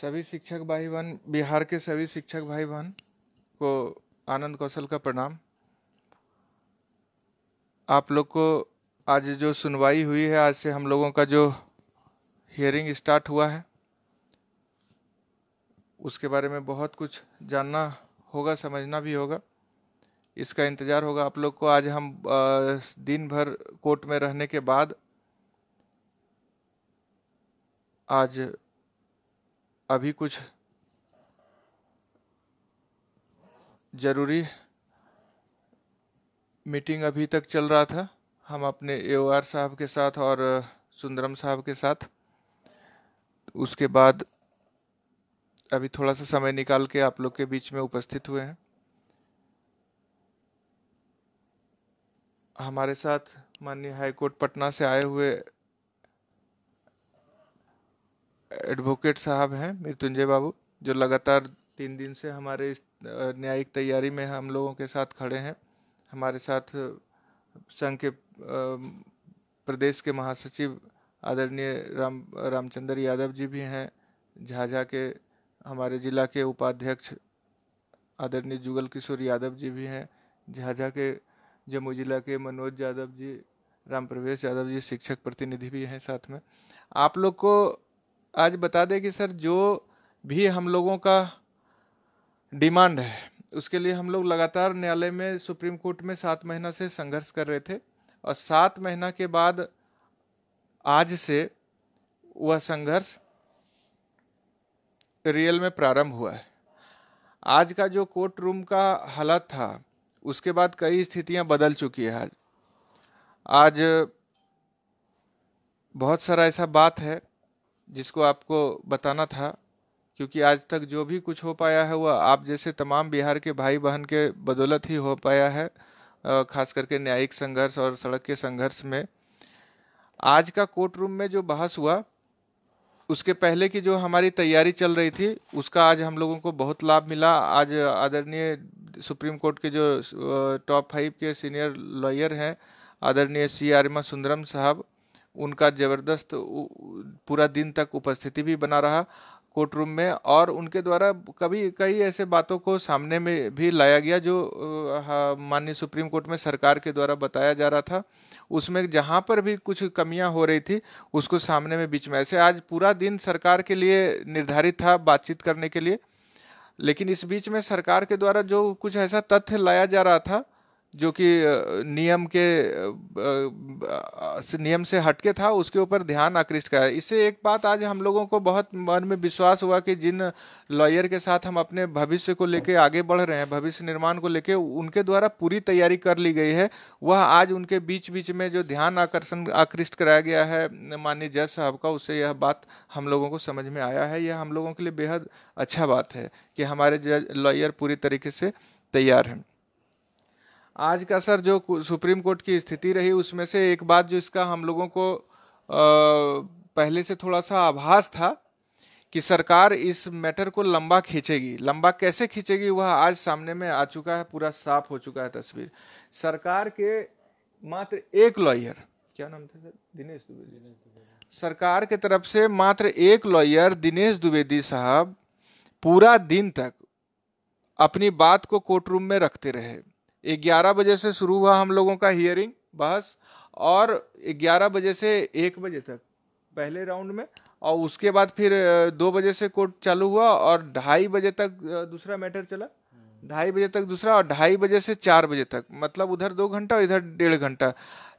सभी शिक्षक भाई बहन बिहार के सभी शिक्षक भाई बहन को आनंद कौशल का प्रणाम आप लोग को आज जो सुनवाई हुई है आज से हम लोगों का जो हियरिंग स्टार्ट हुआ है उसके बारे में बहुत कुछ जानना होगा समझना भी होगा इसका इंतज़ार होगा आप लोग को आज हम दिन भर कोर्ट में रहने के बाद आज अभी कुछ ज़रूरी मीटिंग अभी तक चल रहा था हम अपने ए साहब के साथ और सुंदरम साहब के साथ उसके बाद अभी थोड़ा सा समय निकाल के आप लोग के बीच में उपस्थित हुए हैं हमारे साथ माननीय हाईकोर्ट पटना से आए हुए एडवोकेट साहब हैं मृत्युंजय बाबू जो लगातार तीन दिन से हमारे इस न्यायिक तैयारी में हम लोगों के साथ खड़े हैं हमारे साथ संघ के प्रदेश के महासचिव आदरणीय राम रामचंद्र यादव जी भी हैं झाझा के हमारे जिला के उपाध्यक्ष आदरणीय जुगल किशोर यादव जी भी हैं झाझा के जम्मू जिला के मनोज यादव जी राम प्रवेश यादव जी शिक्षक प्रतिनिधि भी हैं साथ में आप लोग को आज बता दें कि सर जो भी हम लोगों का डिमांड है उसके लिए हम लोग लगातार न्यायालय में सुप्रीम कोर्ट में सात महीना से संघर्ष कर रहे थे और सात महीना के बाद आज से वह संघर्ष रियल में प्रारंभ हुआ है आज का जो कोर्ट रूम का हालत था उसके बाद कई स्थितियां बदल चुकी है आज आज बहुत सारा ऐसा बात है जिसको आपको बताना था क्योंकि आज तक जो भी कुछ हो पाया है वह आप जैसे तमाम बिहार के भाई बहन के बदौलत ही हो पाया है खास करके न्यायिक संघर्ष और सड़क के संघर्ष में आज का कोर्ट रूम में जो बहस हुआ उसके पहले की जो हमारी तैयारी चल रही थी उसका आज हम लोगों को बहुत लाभ मिला आज आदरणीय सुप्रीम कोर्ट के जो टॉप फाइव के सीनियर लॉयर हैं आदरणीय सी आर सुंदरम साहब उनका ज़बरदस्त पूरा दिन तक उपस्थिति भी बना रहा कोर्ट रूम में और उनके द्वारा कभी कई ऐसे बातों को सामने में भी लाया गया जो माननीय सुप्रीम कोर्ट में सरकार के द्वारा बताया जा रहा था उसमें जहाँ पर भी कुछ कमियां हो रही थी उसको सामने में बीच में ऐसे आज पूरा दिन सरकार के लिए निर्धारित था बातचीत करने के लिए लेकिन इस बीच में सरकार के द्वारा जो कुछ ऐसा तथ्य लाया जा रहा था जो कि नियम के नियम से हटके था उसके ऊपर ध्यान आकृष्ट करा इससे एक बात आज हम लोगों को बहुत मन में विश्वास हुआ कि जिन लॉयर के साथ हम अपने भविष्य को लेकर आगे बढ़ रहे हैं भविष्य निर्माण को लेकर उनके द्वारा पूरी तैयारी कर ली गई है वह आज उनके बीच बीच में जो ध्यान आकर्षण आकृष्ट कराया गया है माननीय जज साहब का उससे यह बात हम लोगों को समझ में आया है यह हम लोगों के लिए बेहद अच्छा बात है कि हमारे जज लॉयर पूरी तरीके से तैयार हैं आज का सर जो सुप्रीम कोर्ट की स्थिति रही उसमें से एक बात जो इसका हम लोगों को आ, पहले से थोड़ा सा आभास था कि सरकार इस मैटर को लंबा खींचेगी लंबा कैसे खींचेगी वह आज सामने में आ चुका है पूरा साफ हो चुका है तस्वीर सरकार के मात्र एक लॉयर क्या नाम था सर दिनेश द्विवेदी सरकार के तरफ से मात्र एक लॉयर दिनेश द्विवेदी साहब पूरा दिन तक अपनी बात को कोर्ट रूम में रखते रहे ग्यारह बजे से शुरू हुआ हम लोगों का हियरिंग बहस और ग्यारह बजे से एक बजे तक पहले राउंड में और उसके बाद फिर दो बजे से कोर्ट चालू हुआ और ढाई बजे तक दूसरा मैटर चला ढाई बजे तक दूसरा और ढाई बजे से चार बजे तक मतलब उधर दो घंटा और इधर डेढ़ घंटा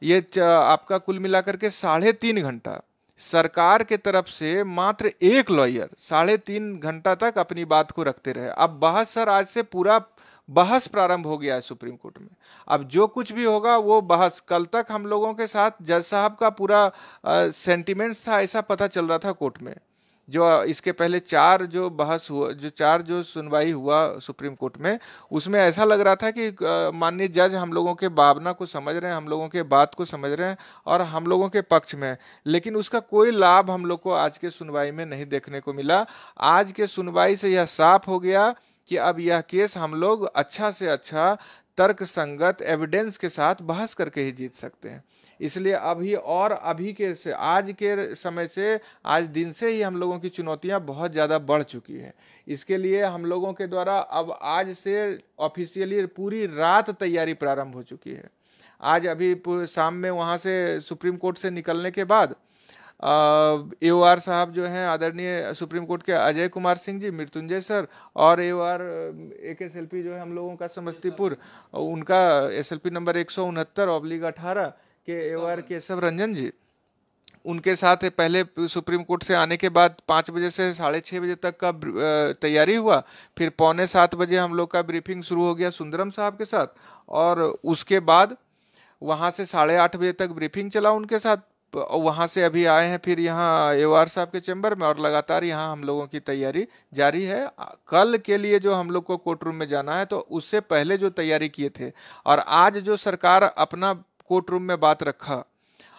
ये आपका कुल मिलाकर के साढ़े तीन घंटा सरकार के तरफ से मात्र एक लॉयर साढ़े तीन घंटा तक अपनी बात को रखते रहे अब बहस सर आज से पूरा बहस प्रारंभ हो गया है सुप्रीम कोर्ट में अब जो कुछ भी होगा वो बहस कल तक हम लोगों के साथ जज साहब का पूरा सेंटिमेंट्स था ऐसा पता चल रहा था कोर्ट में जो इसके पहले चार जो बहस हुआ जो चार जो सुनवाई हुआ सुप्रीम कोर्ट में उसमें ऐसा लग रहा था कि माननीय जज हम लोगों के भावना को समझ रहे हैं हम लोगों के बात को समझ रहे हैं और हम लोगों के पक्ष में लेकिन उसका कोई लाभ हम लोग को आज के सुनवाई में नहीं देखने को मिला आज के सुनवाई से यह साफ हो गया कि अब यह केस हम लोग अच्छा से अच्छा तर्क संगत एविडेंस के साथ बहस करके ही जीत सकते हैं इसलिए अभी और अभी के से आज के समय से आज दिन से ही हम लोगों की चुनौतियां बहुत ज़्यादा बढ़ चुकी हैं इसके लिए हम लोगों के द्वारा अब आज से ऑफिशियली पूरी रात तैयारी प्रारंभ हो चुकी है आज अभी शाम में वहाँ से सुप्रीम कोर्ट से निकलने के बाद ए आर साहब जो हैं आदरणीय सुप्रीम कोर्ट के अजय कुमार सिंह जी मृत्युंजय सर और ए आर एक एस एल पी जो है हम लोगों का समस्तीपुर उनका एस एल पी नंबर एक सौ उनहत्तर ऑब्लिक अठारह के ए आर केशव रंजन जी उनके साथ पहले सुप्रीम कोर्ट से आने के बाद पाँच बजे से साढ़े छः बजे तक का तैयारी हुआ फिर पौने सात बजे हम लोग का ब्रीफिंग शुरू हो गया सुंदरम साहब के साथ और उसके बाद वहाँ से साढ़े आठ बजे तक ब्रीफिंग चला उनके साथ वहाँ से अभी आए हैं फिर यहाँ ए साहब के चैम्बर में और लगातार यहाँ हम लोगों की तैयारी जारी है कल के लिए जो हम लोग को कोर्ट रूम में जाना है तो उससे पहले जो तैयारी किए थे और आज जो सरकार अपना कोर्ट रूम में बात रखा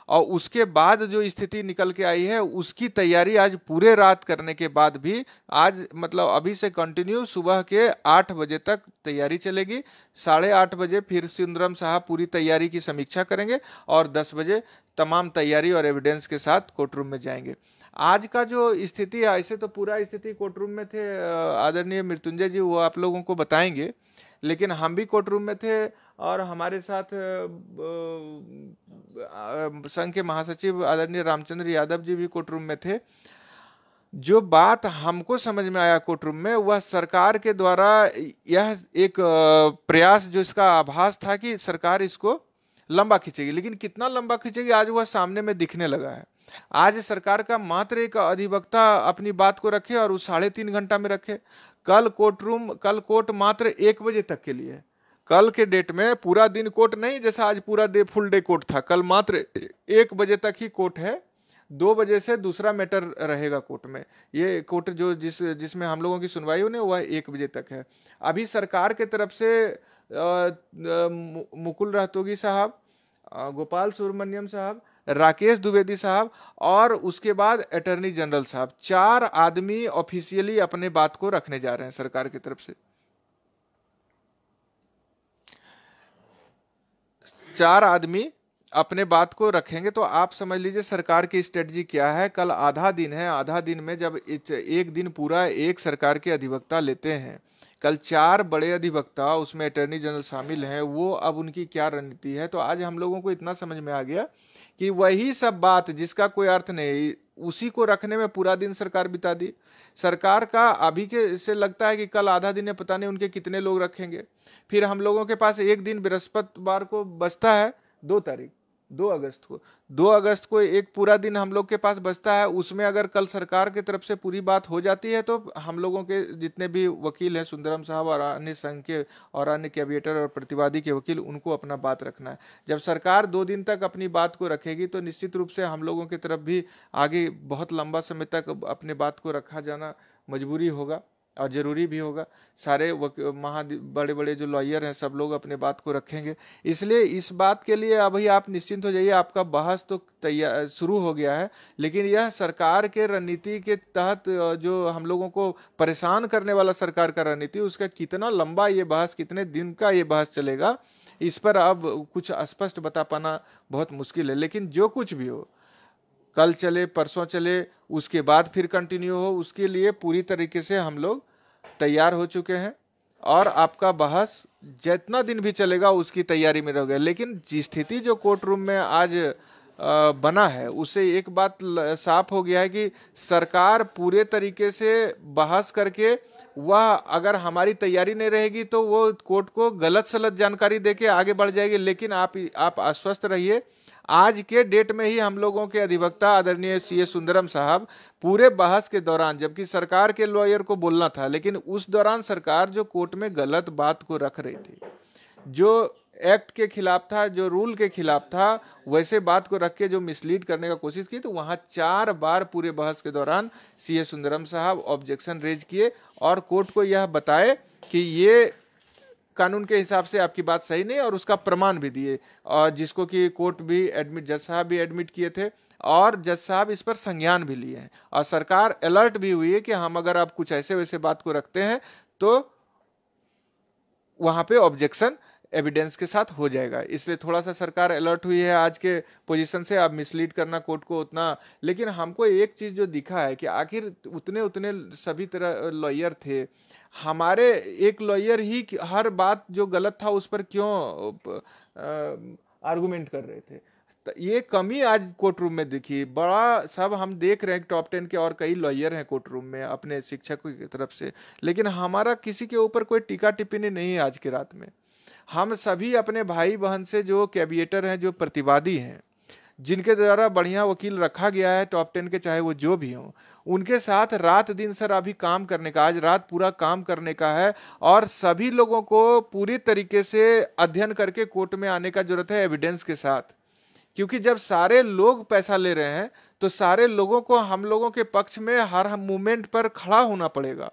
और उसके बाद जो स्थिति निकल के आई है उसकी तैयारी आज पूरे रात करने के बाद भी आज मतलब अभी से कंटिन्यू सुबह के आठ बजे तक तैयारी चलेगी साढ़े आठ बजे फिर सुंदरम साहब पूरी तैयारी की समीक्षा करेंगे और दस बजे तमाम तैयारी और एविडेंस के साथ कोर्टरूम में जाएंगे आज का जो स्थिति है ऐसे तो पूरा स्थिति कोर्टरूम में थे आदरणीय मृत्युंजय जी वो आप लोगों को बताएंगे लेकिन हम भी कोर्टरूम में थे और हमारे साथ संघ के महासचिव आदरणीय रामचंद्र यादव जी भी कोर्ट रूम में थे जो बात हमको समझ में आया कोर्टरूम में वह सरकार के द्वारा यह एक प्रयास जो इसका आभास था कि सरकार इसको लंबा खींचेगी लेकिन कितना लंबा खींचेगी आज वह सामने में दिखने लगा है आज सरकार का मात्र एक अधिवक्ता अपनी बात को रखे और उस साढ़े तीन घंटा में रखे कल कोर्ट रूम कल कोर्ट मात्र एक बजे तक के लिए कल के डेट में पूरा दिन कोर्ट नहीं जैसा आज पूरा डे फुल डे कोर्ट था कल मात्र एक बजे तक ही कोर्ट है दो बजे से दूसरा मैटर रहेगा कोर्ट में ये कोर्ट जो जिस जिसमें हम लोगों की सुनवाई होने वह एक बजे तक है अभी सरकार के तरफ से मुकुल रहतोगी साहब गोपाल सुब्रमण्यम साहब राकेश द्विवेदी साहब और उसके बाद अटर्नी जनरल साहब चार आदमी ऑफिशियली अपने बात को रखने जा रहे हैं सरकार की तरफ से चार आदमी अपने बात को रखेंगे तो आप समझ लीजिए सरकार की स्ट्रेटजी क्या है कल आधा दिन है आधा दिन में जब एक दिन पूरा एक सरकार के अधिवक्ता लेते हैं कल चार बड़े अधिवक्ता उसमें अटर्नी जनरल शामिल हैं वो अब उनकी क्या रणनीति है तो आज हम लोगों को इतना समझ में आ गया कि वही सब बात जिसका कोई अर्थ नहीं उसी को रखने में पूरा दिन सरकार बिता दी सरकार का अभी के से लगता है कि कल आधा दिन है पता नहीं उनके कितने लोग रखेंगे फिर हम लोगों के पास एक दिन बृहस्पतिवार को बचता है दो तारीख दो अगस्त को दो अगस्त को एक पूरा दिन हम लोग के पास बचता है उसमें अगर कल सरकार की तरफ से पूरी बात हो जाती है तो हम लोगों के जितने भी वकील हैं सुंदरम साहब और अन्य संघ के और अन्य कैबिनेटर और प्रतिवादी के वकील उनको अपना बात रखना है जब सरकार दो दिन तक अपनी बात को रखेगी तो निश्चित रूप से हम लोगों की तरफ भी आगे बहुत लंबा समय तक अपने बात को रखा जाना मजबूरी होगा और ज़रूरी भी होगा सारे महा बड़े बड़े जो लॉयर हैं सब लोग अपने बात को रखेंगे इसलिए इस बात के लिए अभी आप निश्चिंत हो जाइए आपका बहस तो तैयार शुरू हो गया है लेकिन यह सरकार के रणनीति के तहत जो हम लोगों को परेशान करने वाला सरकार का रणनीति उसका कितना लंबा ये बहस कितने दिन का ये बहस चलेगा इस पर अब कुछ स्पष्ट बता पाना बहुत मुश्किल है लेकिन जो कुछ भी हो कल चले परसों चले उसके बाद फिर कंटिन्यू हो उसके लिए पूरी तरीके से हम लोग तैयार हो चुके हैं और आपका बहस जितना दिन भी चलेगा उसकी तैयारी में रहोगे लेकिन स्थिति जो कोर्ट रूम में आज बना है उसे एक बात साफ हो गया है कि सरकार पूरे तरीके से बहस करके वह अगर हमारी तैयारी नहीं रहेगी तो वो कोर्ट को गलत सलत जानकारी देके आगे बढ़ जाएगी लेकिन आप आप आश्वस्त रहिए आज के डेट में ही हम लोगों के अधिवक्ता आदरणीय सी एस सुंदरम साहब पूरे बहस के दौरान जबकि सरकार के लॉयर को बोलना था लेकिन उस दौरान सरकार जो कोर्ट में गलत बात को रख रही थी जो एक्ट के खिलाफ था जो रूल के खिलाफ था वैसे बात को रख के जो मिसलीड करने का कोशिश की तो वहाँ चार बार पूरे बहस के दौरान सी एस सुंदरम साहब ऑब्जेक्शन रेज किए और कोर्ट को यह बताए कि ये कानून के हिसाब से आपकी बात सही नहीं और उसका प्रमाण भी दिए और जिसको कि कोर्ट भी एडमिट जज साहब भी एडमिट किए थे और जज साहब इस पर संज्ञान भी लिए हैं और सरकार अलर्ट भी हुई है कि हम अगर आप कुछ ऐसे वैसे बात को रखते हैं तो वहाँ पे ऑब्जेक्शन एविडेंस के साथ हो जाएगा इसलिए थोड़ा सा सरकार अलर्ट हुई है आज के पोजीशन से आप मिसलीड करना कोर्ट को उतना लेकिन हमको एक चीज़ जो दिखा है कि आखिर उतने उतने सभी तरह लॉयर थे हमारे एक लॉयर ही हर बात जो गलत था उस पर क्यों आर्गूमेंट कर रहे थे ये कमी आज कोर्ट रूम में दिखी बड़ा सब हम देख रहे हैं टॉप टेन के और कई लॉयर हैं कोर्ट रूम में अपने शिक्षकों की तरफ से लेकिन हमारा किसी के ऊपर कोई टीका टिप्पणी नहीं है आज की रात में हम सभी अपने भाई बहन से जो कैबिएटर हैं जो प्रतिवादी हैं जिनके द्वारा बढ़िया वकील रखा गया है टॉप टेन के चाहे वो जो भी हों उनके साथ रात दिन सर अभी काम करने का आज रात पूरा काम करने का है और सभी लोगों को पूरी तरीके से अध्ययन करके कोर्ट में आने का जरूरत है एविडेंस के साथ क्योंकि जब सारे लोग पैसा ले रहे हैं तो सारे लोगों को हम लोगों के पक्ष में हर मूवमेंट पर खड़ा होना पड़ेगा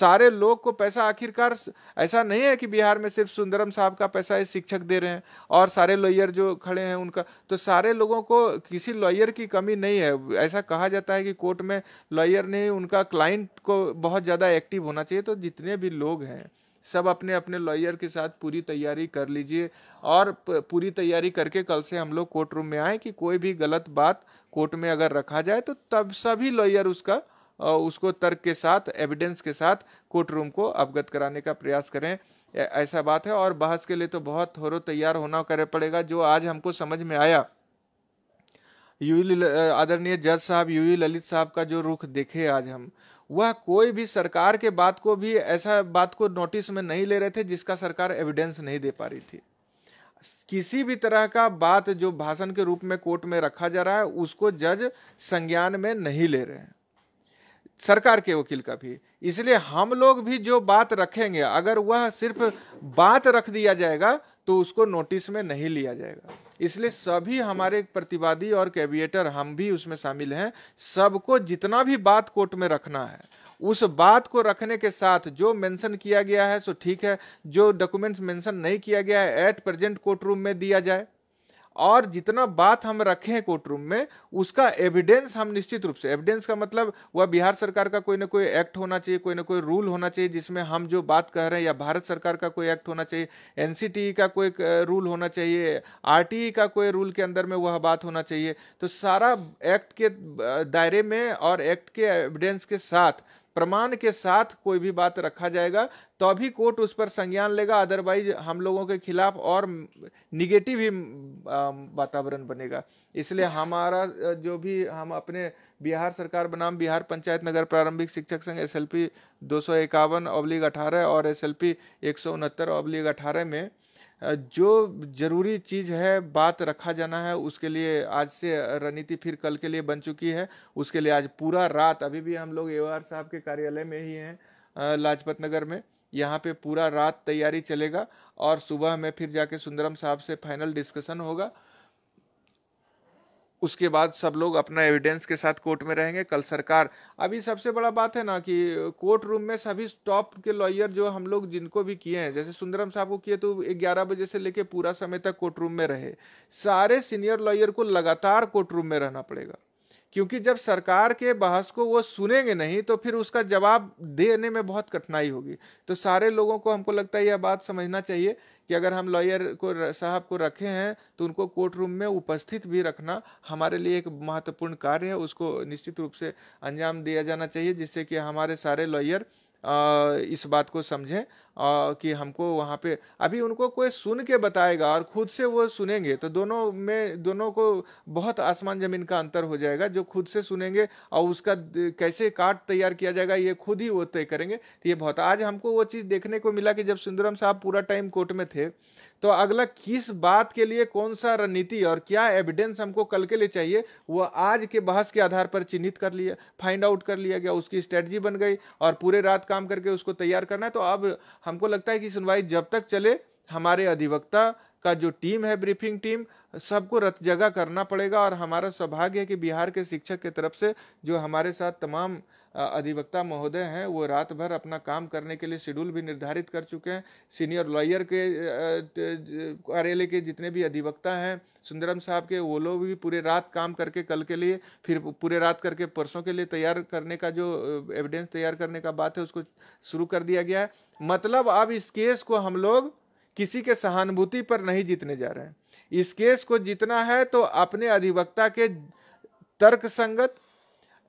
सारे लोग को पैसा आखिरकार ऐसा नहीं है कि बिहार में सिर्फ सुंदरम साहब का पैसा इस शिक्षक दे रहे हैं और सारे लॉयर जो खड़े हैं उनका तो सारे लोगों को किसी लॉयर की कमी नहीं है ऐसा कहा जाता है कि कोर्ट में लॉयर ने उनका क्लाइंट को बहुत ज़्यादा एक्टिव होना चाहिए तो जितने भी लोग हैं सब अपने अपने लॉयर के साथ पूरी तैयारी कर लीजिए और पूरी तैयारी करके कल से हम लोग कोर्ट रूम में आए कि कोई भी गलत बात कोर्ट में अगर रखा जाए तो तब सभी लॉयर उसका उसको तर्क के साथ एविडेंस के साथ कोर्ट रूम को अवगत कराने का प्रयास करें ऐसा बात है और बहस के लिए तो बहुत थोरो तैयार होना करे पड़ेगा जो आज हमको समझ में आया यू आदरणीय जज साहब यू ललित साहब का जो रुख देखे आज हम वह कोई भी सरकार के बात को भी ऐसा बात को नोटिस में नहीं ले रहे थे जिसका सरकार एविडेंस नहीं दे पा रही थी किसी भी तरह का बात जो भाषण के रूप में कोर्ट में रखा जा रहा है उसको जज संज्ञान में नहीं ले रहे हैं सरकार के वकील का भी इसलिए हम लोग भी जो बात रखेंगे अगर वह सिर्फ बात रख दिया जाएगा तो उसको नोटिस में नहीं लिया जाएगा इसलिए सभी हमारे प्रतिवादी और कैबिएटर हम भी उसमें शामिल हैं सबको जितना भी बात कोर्ट में रखना है उस बात को रखने के साथ जो मेंशन किया गया है सो ठीक है जो डॉक्यूमेंट्स मेंशन नहीं किया गया है एट प्रेजेंट कोर्ट रूम में दिया जाए और जितना बात हम रखें कोर्टरूम में उसका एविडेंस हम निश्चित रूप से एविडेंस का मतलब वह बिहार सरकार का कोई ना कोई एक्ट होना चाहिए कोई ना कोई रूल होना चाहिए जिसमें हम जो बात कह रहे हैं या भारत सरकार का कोई एक्ट होना चाहिए एन e का कोई रूल होना चाहिए आर e का कोई रूल के अंदर में वह बात होना चाहिए तो सारा एक्ट के दायरे में और एक्ट के एविडेंस के साथ प्रमाण के साथ कोई भी बात रखा जाएगा तभी तो कोर्ट उस पर संज्ञान लेगा अदरवाइज हम लोगों के खिलाफ और निगेटिव ही वातावरण बनेगा इसलिए हमारा जो भी हम अपने बिहार सरकार बनाम बिहार पंचायत नगर प्रारंभिक शिक्षक संघ एस एल पी दो सौ इक्यावन अब्लिग अठारह और एस एल पी एक सौ उनहत्तर अवलीग अठारह में जो जरूरी चीज है बात रखा जाना है उसके लिए आज से रणनीति फिर कल के लिए बन चुकी है उसके लिए आज पूरा रात अभी भी हम लोग ए साहब के कार्यालय में ही हैं लाजपत नगर में यहाँ पे पूरा रात तैयारी चलेगा और सुबह में फिर जाके सुंदरम साहब से फाइनल डिस्कशन होगा उसके बाद सब लोग अपना एविडेंस के साथ कोर्ट में रहेंगे कल सरकार अभी सबसे बड़ा बात है ना कि कोर्ट रूम में सभी टॉप के लॉयर जो हम लोग जिनको भी किए हैं जैसे सुंदरम साहब को किए तो ग्यारह बजे से लेकर पूरा समय तक कोर्ट रूम में रहे सारे सीनियर लॉयर को लगातार कोर्ट रूम में रहना पड़ेगा क्योंकि जब सरकार के बहस को वो सुनेंगे नहीं तो फिर उसका जवाब देने में बहुत कठिनाई होगी तो सारे लोगों को हमको लगता है यह बात समझना चाहिए कि अगर हम लॉयर को साहब को रखे हैं तो उनको कोर्ट रूम में उपस्थित भी रखना हमारे लिए एक महत्वपूर्ण कार्य है उसको निश्चित रूप से अंजाम दिया जाना चाहिए जिससे कि हमारे सारे लॉयर इस बात को समझें कि हमको वहाँ पे अभी उनको कोई सुन के बताएगा और खुद से वो सुनेंगे तो दोनों में दोनों को बहुत आसमान ज़मीन का अंतर हो जाएगा जो खुद से सुनेंगे और उसका कैसे कार्ड तैयार किया जाएगा ये खुद ही वो तय करेंगे तो ये बहुत आज हमको वो चीज़ देखने को मिला कि जब सुंदरम साहब पूरा टाइम कोर्ट में थे तो अगला किस बात के लिए कौन सा रणनीति और क्या एविडेंस हमको कल के लिए चाहिए वो आज के बहस के आधार पर चिन्हित कर लिया फाइंड आउट कर लिया गया उसकी स्ट्रेटजी बन गई और पूरे रात काम करके उसको तैयार करना है तो अब हमको लगता है कि सुनवाई जब तक चले हमारे अधिवक्ता का जो टीम है ब्रीफिंग टीम सबको रत जगह करना पड़ेगा और हमारा सौभाग्य है कि बिहार के शिक्षक के तरफ से जो हमारे साथ तमाम अधिवक्ता महोदय हैं वो रात भर अपना काम करने के लिए शेड्यूल भी निर्धारित कर चुके हैं सीनियर लॉयर के कार्यालय के जितने भी अधिवक्ता हैं सुंदरम साहब के वो लोग भी पूरे रात काम करके कल के लिए फिर पूरे रात करके परसों के लिए तैयार करने का जो एविडेंस तैयार करने का बात है उसको शुरू कर दिया गया है मतलब अब इस केस को हम लोग किसी के सहानुभूति पर नहीं जीतने जा रहे हैं इस केस को जीतना है तो अपने अधिवक्ता के तर्क संगत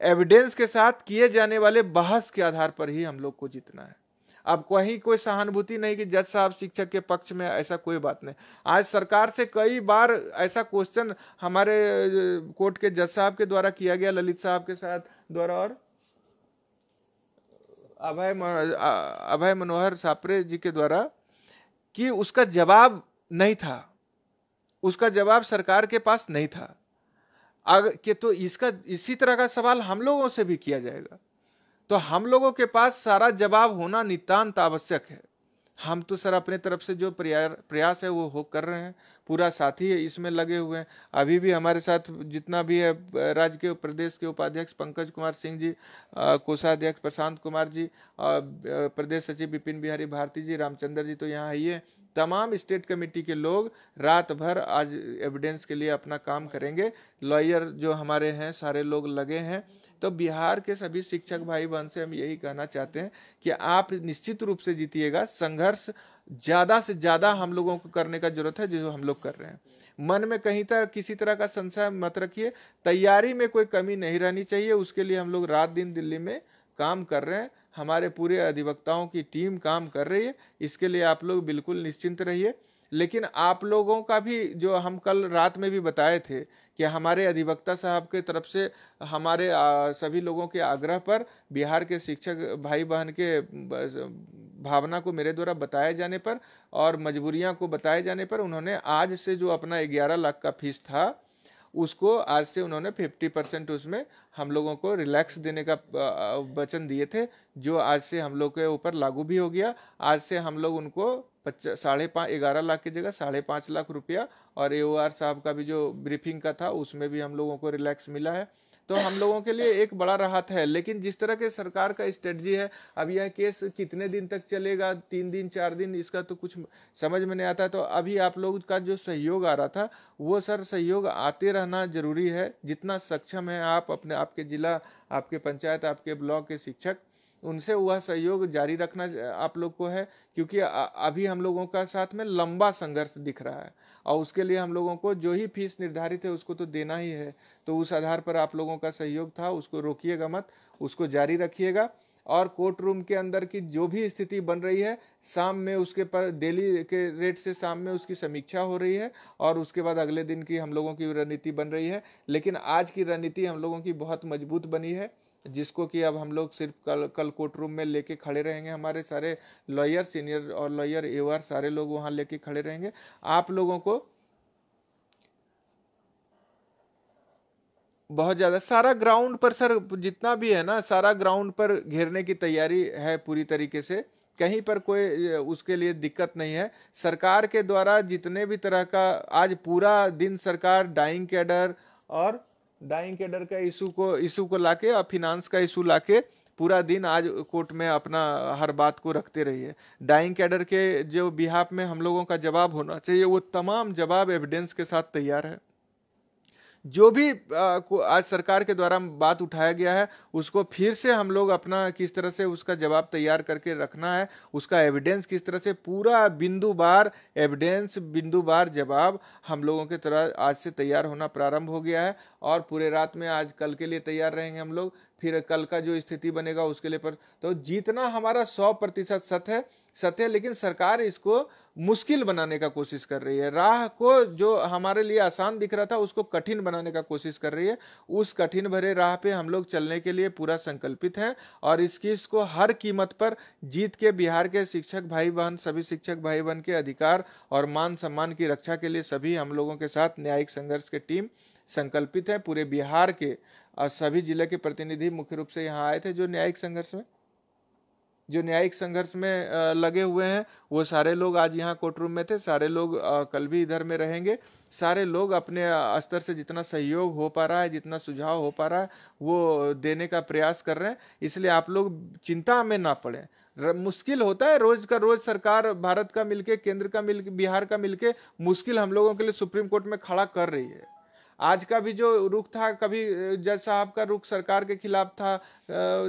एविडेंस के साथ किए जाने वाले बहस के आधार पर ही हम लोग को जीतना है अब कहीं कोई सहानुभूति नहीं कि जज साहब शिक्षक के पक्ष में ऐसा कोई बात नहीं आज सरकार से कई बार ऐसा क्वेश्चन हमारे कोर्ट के जज साहब के द्वारा किया गया ललित साहब के साथ द्वारा और अभय अभय मनोहर सापरे जी के द्वारा कि उसका जवाब नहीं था उसका जवाब सरकार के पास नहीं था अगर के तो इसका इसी तरह का सवाल हम लोगों से भी किया जाएगा तो हम लोगों के पास सारा जवाब होना नितान्त आवश्यक है हम तो सर अपने तरफ से जो प्रयास है वो हो कर रहे हैं पूरा साथी है इसमें लगे हुए हैं अभी भी हमारे साथ जितना भी है राज्य के प्रदेश के उपाध्यक्ष पंकज कुमार सिंह जी कोषाध्यक्ष प्रशांत कुमार जी प्रदेश सचिव विपिन बिहारी भारती जी रामचंद्र जी तो यहाँ है ये तमाम स्टेट कमेटी के लोग रात भर आज एविडेंस के लिए अपना काम करेंगे लॉयर जो हमारे हैं सारे लोग लगे हैं तो बिहार के सभी शिक्षक भाई बहन से हम यही कहना चाहते हैं कि आप निश्चित रूप से जीतिएगा संघर्ष ज़्यादा से ज़्यादा हम लोगों को करने का ज़रूरत है जो हम लोग कर रहे हैं मन में कहीं तरह किसी तरह का संशय मत रखिए तैयारी में कोई कमी नहीं रहनी चाहिए उसके लिए हम लोग रात दिन दिल्ली में काम कर रहे हैं हमारे पूरे अधिवक्ताओं की टीम काम कर रही है इसके लिए आप लोग बिल्कुल निश्चिंत रहिए लेकिन आप लोगों का भी जो हम कल रात में भी बताए थे कि हमारे अधिवक्ता साहब के तरफ से हमारे सभी लोगों के आग्रह पर बिहार के शिक्षक भाई बहन के भावना को मेरे द्वारा बताए जाने पर और मजबूरियां को बताए जाने पर उन्होंने आज से जो अपना ग्यारह लाख का फीस था उसको आज से उन्होंने 50 परसेंट उसमें हम लोगों को रिलैक्स देने का वचन दिए थे जो आज से हम लोग के ऊपर लागू भी हो गया आज से हम लोग उनको पचास साढ़े पाँच ग्यारह लाख की जगह साढ़े पाँच लाख रुपया और ए साहब का भी जो ब्रीफिंग का था उसमें भी हम लोगों को रिलैक्स मिला है तो हम लोगों के लिए एक बड़ा राहत है लेकिन जिस तरह के सरकार का स्ट्रेटजी है अब यह केस कितने दिन तक चलेगा तीन दिन चार दिन इसका तो कुछ समझ में नहीं आता तो अभी आप लोग का जो सहयोग आ रहा था वो सर सहयोग आते रहना जरूरी है जितना सक्षम है आप अपने आपके जिला आपके पंचायत आपके ब्लॉक के शिक्षक उनसे वह सहयोग जारी रखना आप लोग को है क्योंकि अभी हम लोगों का साथ में लंबा संघर्ष दिख रहा है और उसके लिए हम लोगों को जो ही फीस निर्धारित है उसको तो देना ही है तो उस आधार पर आप लोगों का सहयोग था उसको रोकिएगा मत उसको जारी रखिएगा और कोर्ट रूम के अंदर की जो भी स्थिति बन रही है शाम में उसके पर डेली के रेट से शाम में उसकी समीक्षा हो रही है और उसके बाद अगले दिन की हम लोगों की रणनीति बन रही है लेकिन आज की रणनीति हम लोगों की बहुत मजबूत बनी है जिसको कि अब हम लोग सिर्फ कल कल कोर्ट रूम में लेके खड़े रहेंगे हमारे सारे लॉयर सीनियर और लॉयर ए सारे लोग वहाँ लेके खड़े रहेंगे आप लोगों को बहुत ज़्यादा सारा ग्राउंड पर सर जितना भी है ना सारा ग्राउंड पर घेरने की तैयारी है पूरी तरीके से कहीं पर कोई उसके लिए दिक्कत नहीं है सरकार के द्वारा जितने भी तरह का आज पूरा दिन सरकार डाइंग कैडर और डाइंग के डर का इशू को इशू को लाके और फिनांस का इशू लाके पूरा दिन आज कोर्ट में अपना हर बात को रखते रहिए डाइंग कैडर के जो बिहाफ में हम लोगों का जवाब होना चाहिए वो तमाम जवाब एविडेंस के साथ तैयार है जो भी आज सरकार के द्वारा बात उठाया गया है उसको फिर से हम लोग अपना किस तरह से उसका जवाब तैयार करके रखना है उसका एविडेंस किस तरह से पूरा बिंदु बार एविडेंस बिंदु बार जवाब हम लोगों के तरह आज से तैयार होना प्रारंभ हो गया है और पूरे रात में आज कल के लिए तैयार रहेंगे हम लोग फिर कल का जो स्थिति बनेगा उसके लिए पर तो जीतना हमारा सौ प्रतिशत सत्य है सत्य है लेकिन सरकार इसको मुश्किल बनाने का कोशिश कर रही है राह को जो हमारे लिए आसान दिख रहा था उसको कठिन बनाने का कोशिश कर रही है उस कठिन भरे राह पे हम लोग चलने के लिए पूरा संकल्पित है और इसकी इसको हर कीमत पर जीत के बिहार के शिक्षक भाई बहन सभी शिक्षक भाई बहन के अधिकार और मान सम्मान की रक्षा के लिए सभी हम लोगों के साथ न्यायिक संघर्ष के टीम संकल्पित है पूरे बिहार के और सभी जिले के प्रतिनिधि मुख्य रूप से यहाँ आए थे जो न्यायिक संघर्ष में जो न्यायिक संघर्ष में लगे हुए हैं वो सारे लोग आज यहाँ कोर्ट रूम में थे सारे लोग कल भी इधर में रहेंगे सारे लोग अपने स्तर से जितना सहयोग हो पा रहा है जितना सुझाव हो पा रहा है वो देने का प्रयास कर रहे हैं इसलिए आप लोग चिंता में ना पड़े मुश्किल होता है रोज का रोज सरकार भारत का मिलके केंद्र का मिल बिहार का मिलके मुश्किल हम लोगों के लिए सुप्रीम कोर्ट में खड़ा कर रही है आज का भी जो रुख था कभी जज साहब का रुख सरकार के खिलाफ था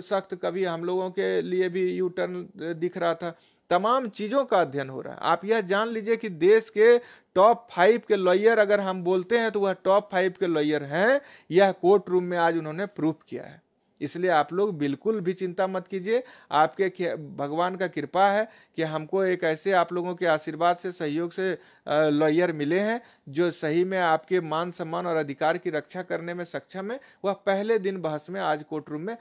सख्त कभी हम लोगों के लिए भी यू टर्न दिख रहा था तमाम चीज़ों का अध्ययन हो रहा है आप यह जान लीजिए कि देश के टॉप फाइव के लॉयर अगर हम बोलते हैं तो वह टॉप फाइव के लॉयर हैं यह कोर्ट रूम में आज उन्होंने प्रूफ किया है इसलिए आप लोग बिल्कुल भी चिंता मत कीजिए आपके भगवान का कृपा है कि हमको एक ऐसे आप लोगों के आशीर्वाद से सहयोग से लॉयर मिले हैं जो सही में आपके मान सम्मान और अधिकार की रक्षा करने में सक्षम है वह पहले दिन बहस में आज कोर्टरूम में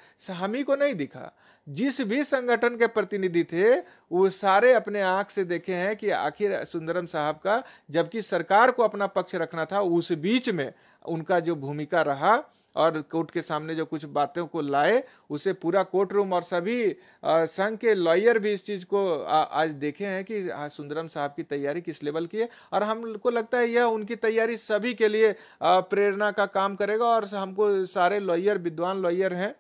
हम ही को नहीं दिखा जिस भी संगठन के प्रतिनिधि थे वो सारे अपने आंख से देखे हैं कि आखिर सुंदरम साहब का जबकि सरकार को अपना पक्ष रखना था उस बीच में उनका जो भूमिका रहा और कोर्ट के सामने जो कुछ बातों को लाए उसे पूरा कोर्ट रूम और सभी संघ के लॉयर भी इस चीज़ को आ, आज देखे हैं कि हाँ, सुंदरम साहब की तैयारी किस लेवल की है और हमको लगता है यह उनकी तैयारी सभी के लिए प्रेरणा का काम करेगा और हमको सारे लॉयर विद्वान लॉयर हैं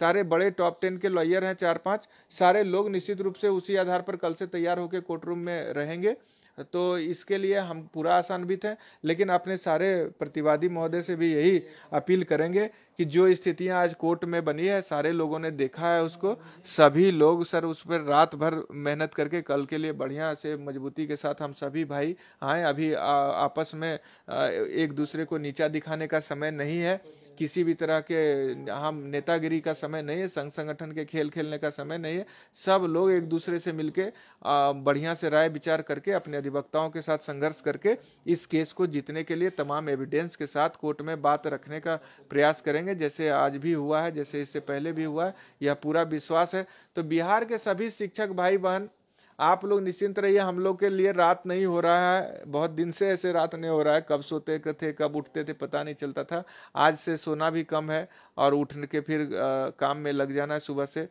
सारे बड़े टॉप टेन के लॉयर हैं चार पांच सारे लोग निश्चित रूप से उसी आधार पर कल से तैयार होकर कोर्ट रूम में रहेंगे तो इसके लिए हम पूरा भी थे लेकिन अपने सारे प्रतिवादी महोदय से भी यही अपील करेंगे कि जो स्थितियां आज कोर्ट में बनी है सारे लोगों ने देखा है उसको सभी लोग सर उस पर रात भर मेहनत करके कल के लिए बढ़िया से मजबूती के साथ हम सभी भाई आए अभी आ, आपस में आ, एक दूसरे को नीचा दिखाने का समय नहीं है किसी भी तरह के हम नेतागिरी का समय नहीं है संघ संगठन के खेल खेलने का समय नहीं है सब लोग एक दूसरे से मिलके बढ़िया से राय विचार करके अपने अधिवक्ताओं के साथ संघर्ष करके इस केस को जीतने के लिए तमाम एविडेंस के साथ कोर्ट में बात रखने का प्रयास करेंगे जैसे आज भी हुआ है जैसे इससे पहले भी हुआ है यह पूरा विश्वास है तो बिहार के सभी शिक्षक भाई बहन आप लोग निश्चिंत रहिए हम लोग के लिए रात नहीं हो रहा है बहुत दिन से ऐसे रात नहीं हो रहा है कब सोते थे कब उठते थे पता नहीं चलता था आज से सोना भी कम है और उठ के फिर काम में लग जाना है सुबह से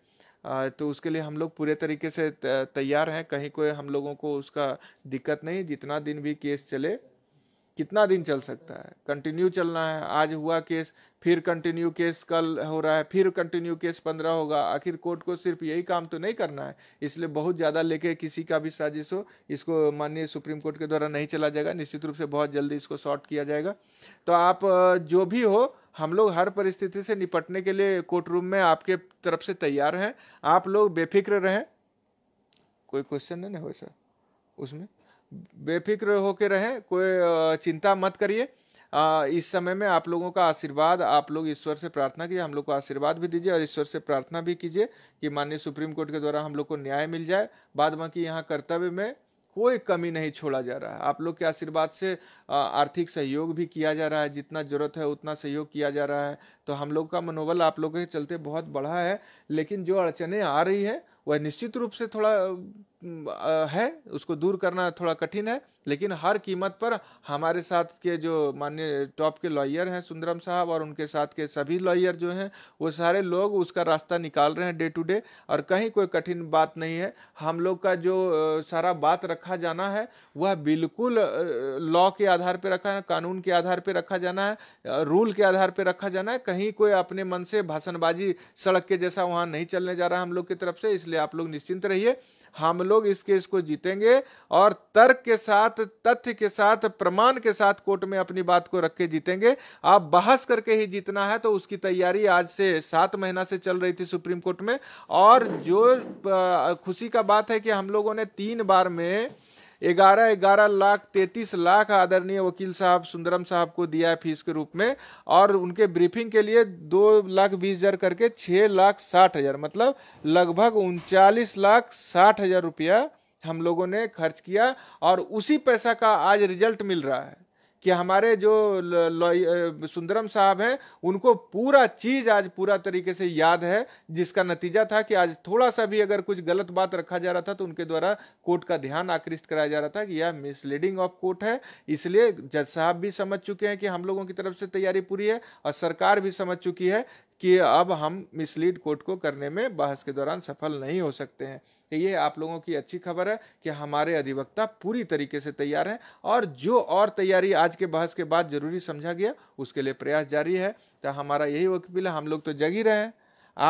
तो उसके लिए हम लोग पूरे तरीके से तैयार हैं कहीं कोई हम लोगों को उसका दिक्कत नहीं जितना दिन भी केस चले कितना दिन चल सकता है कंटिन्यू चलना है आज हुआ केस फिर कंटिन्यू केस कल हो रहा है फिर कंटिन्यू केस पंद्रह होगा आखिर कोर्ट को सिर्फ यही काम तो नहीं करना है इसलिए बहुत ज़्यादा लेके किसी का भी साजिश हो इसको माननीय सुप्रीम कोर्ट के द्वारा नहीं चला जाएगा निश्चित रूप से बहुत जल्दी इसको शॉर्ट किया जाएगा तो आप जो भी हो हम लोग हर परिस्थिति से निपटने के लिए कोर्ट रूम में आपके तरफ से तैयार हैं आप लोग बेफिक्र रहें कोई क्वेश्चन नहीं हो सर उसमें बेफिक्र होकर रहें कोई चिंता मत करिए इस समय में आप लोगों का आशीर्वाद आप लोग ईश्वर से प्रार्थना कीजिए हम लोग को आशीर्वाद भी दीजिए और ईश्वर से प्रार्थना भी कीजिए कि माननीय सुप्रीम कोर्ट के द्वारा हम लोग को न्याय मिल जाए बाद बाकी यहाँ कर्तव्य में कोई कमी नहीं छोड़ा जा रहा है आप लोग के आशीर्वाद से आर्थिक सहयोग भी किया जा रहा है जितना जरूरत है उतना सहयोग किया जा रहा है तो हम लोग का मनोबल आप लोगों के चलते बहुत बढ़ा है लेकिन जो अड़चने आ रही है वह निश्चित रूप से थोड़ा है उसको दूर करना थोड़ा कठिन है लेकिन हर कीमत पर हमारे साथ के जो मान्य टॉप के लॉयर हैं सुंदरम साहब और उनके साथ के सभी लॉयर जो हैं वो सारे लोग उसका रास्ता निकाल रहे हैं डे टू डे और कहीं कोई कठिन बात नहीं है हम लोग का जो सारा बात रखा जाना है वह बिल्कुल लॉ के आधार पर रखा है कानून के आधार पर रखा जाना है रूल के आधार पर रखा जाना है कहीं कोई अपने मन से भाषणबाजी सड़क के जैसा वहाँ नहीं चलने जा रहा हम लोग की तरफ से इसलिए आप लोग निश्चिंत रहिए हम लोग इस केस को जीतेंगे और तर्क के साथ तथ्य के साथ प्रमाण के साथ कोर्ट में अपनी बात को रख के जीतेंगे आप बहस करके ही जीतना है तो उसकी तैयारी आज से सात महीना से चल रही थी सुप्रीम कोर्ट में और जो खुशी का बात है कि हम लोगों ने तीन बार में ग्यारह ग्यारह लाख तैतीस लाख आदरणीय वकील साहब सुंदरम साहब को दिया है फीस के रूप में और उनके ब्रीफिंग के लिए दो लाख बीस हजार करके छः लाख साठ हजार मतलब लगभग उनचालीस लाख साठ हजार रुपया हम लोगों ने खर्च किया और उसी पैसा का आज रिजल्ट मिल रहा है कि हमारे जो सुंदरम साहब हैं उनको पूरा चीज आज पूरा तरीके से याद है जिसका नतीजा था कि आज थोड़ा सा भी अगर कुछ गलत बात रखा जा रहा था तो उनके द्वारा कोर्ट का ध्यान आकृष्ट कराया जा रहा था कि यह मिसलीडिंग ऑफ कोर्ट है इसलिए जज साहब भी समझ चुके हैं कि हम लोगों की तरफ से तैयारी पूरी है और सरकार भी समझ चुकी है कि अब हम मिसलीड कोर्ट को करने में बहस के दौरान सफल नहीं हो सकते हैं तो ये आप लोगों की अच्छी खबर है कि हमारे अधिवक्ता पूरी तरीके से तैयार हैं और जो और तैयारी आज के बहस के बाद जरूरी समझा गया उसके लिए प्रयास जारी है तो हमारा यही वकील है हम लोग तो जग ही रहे हैं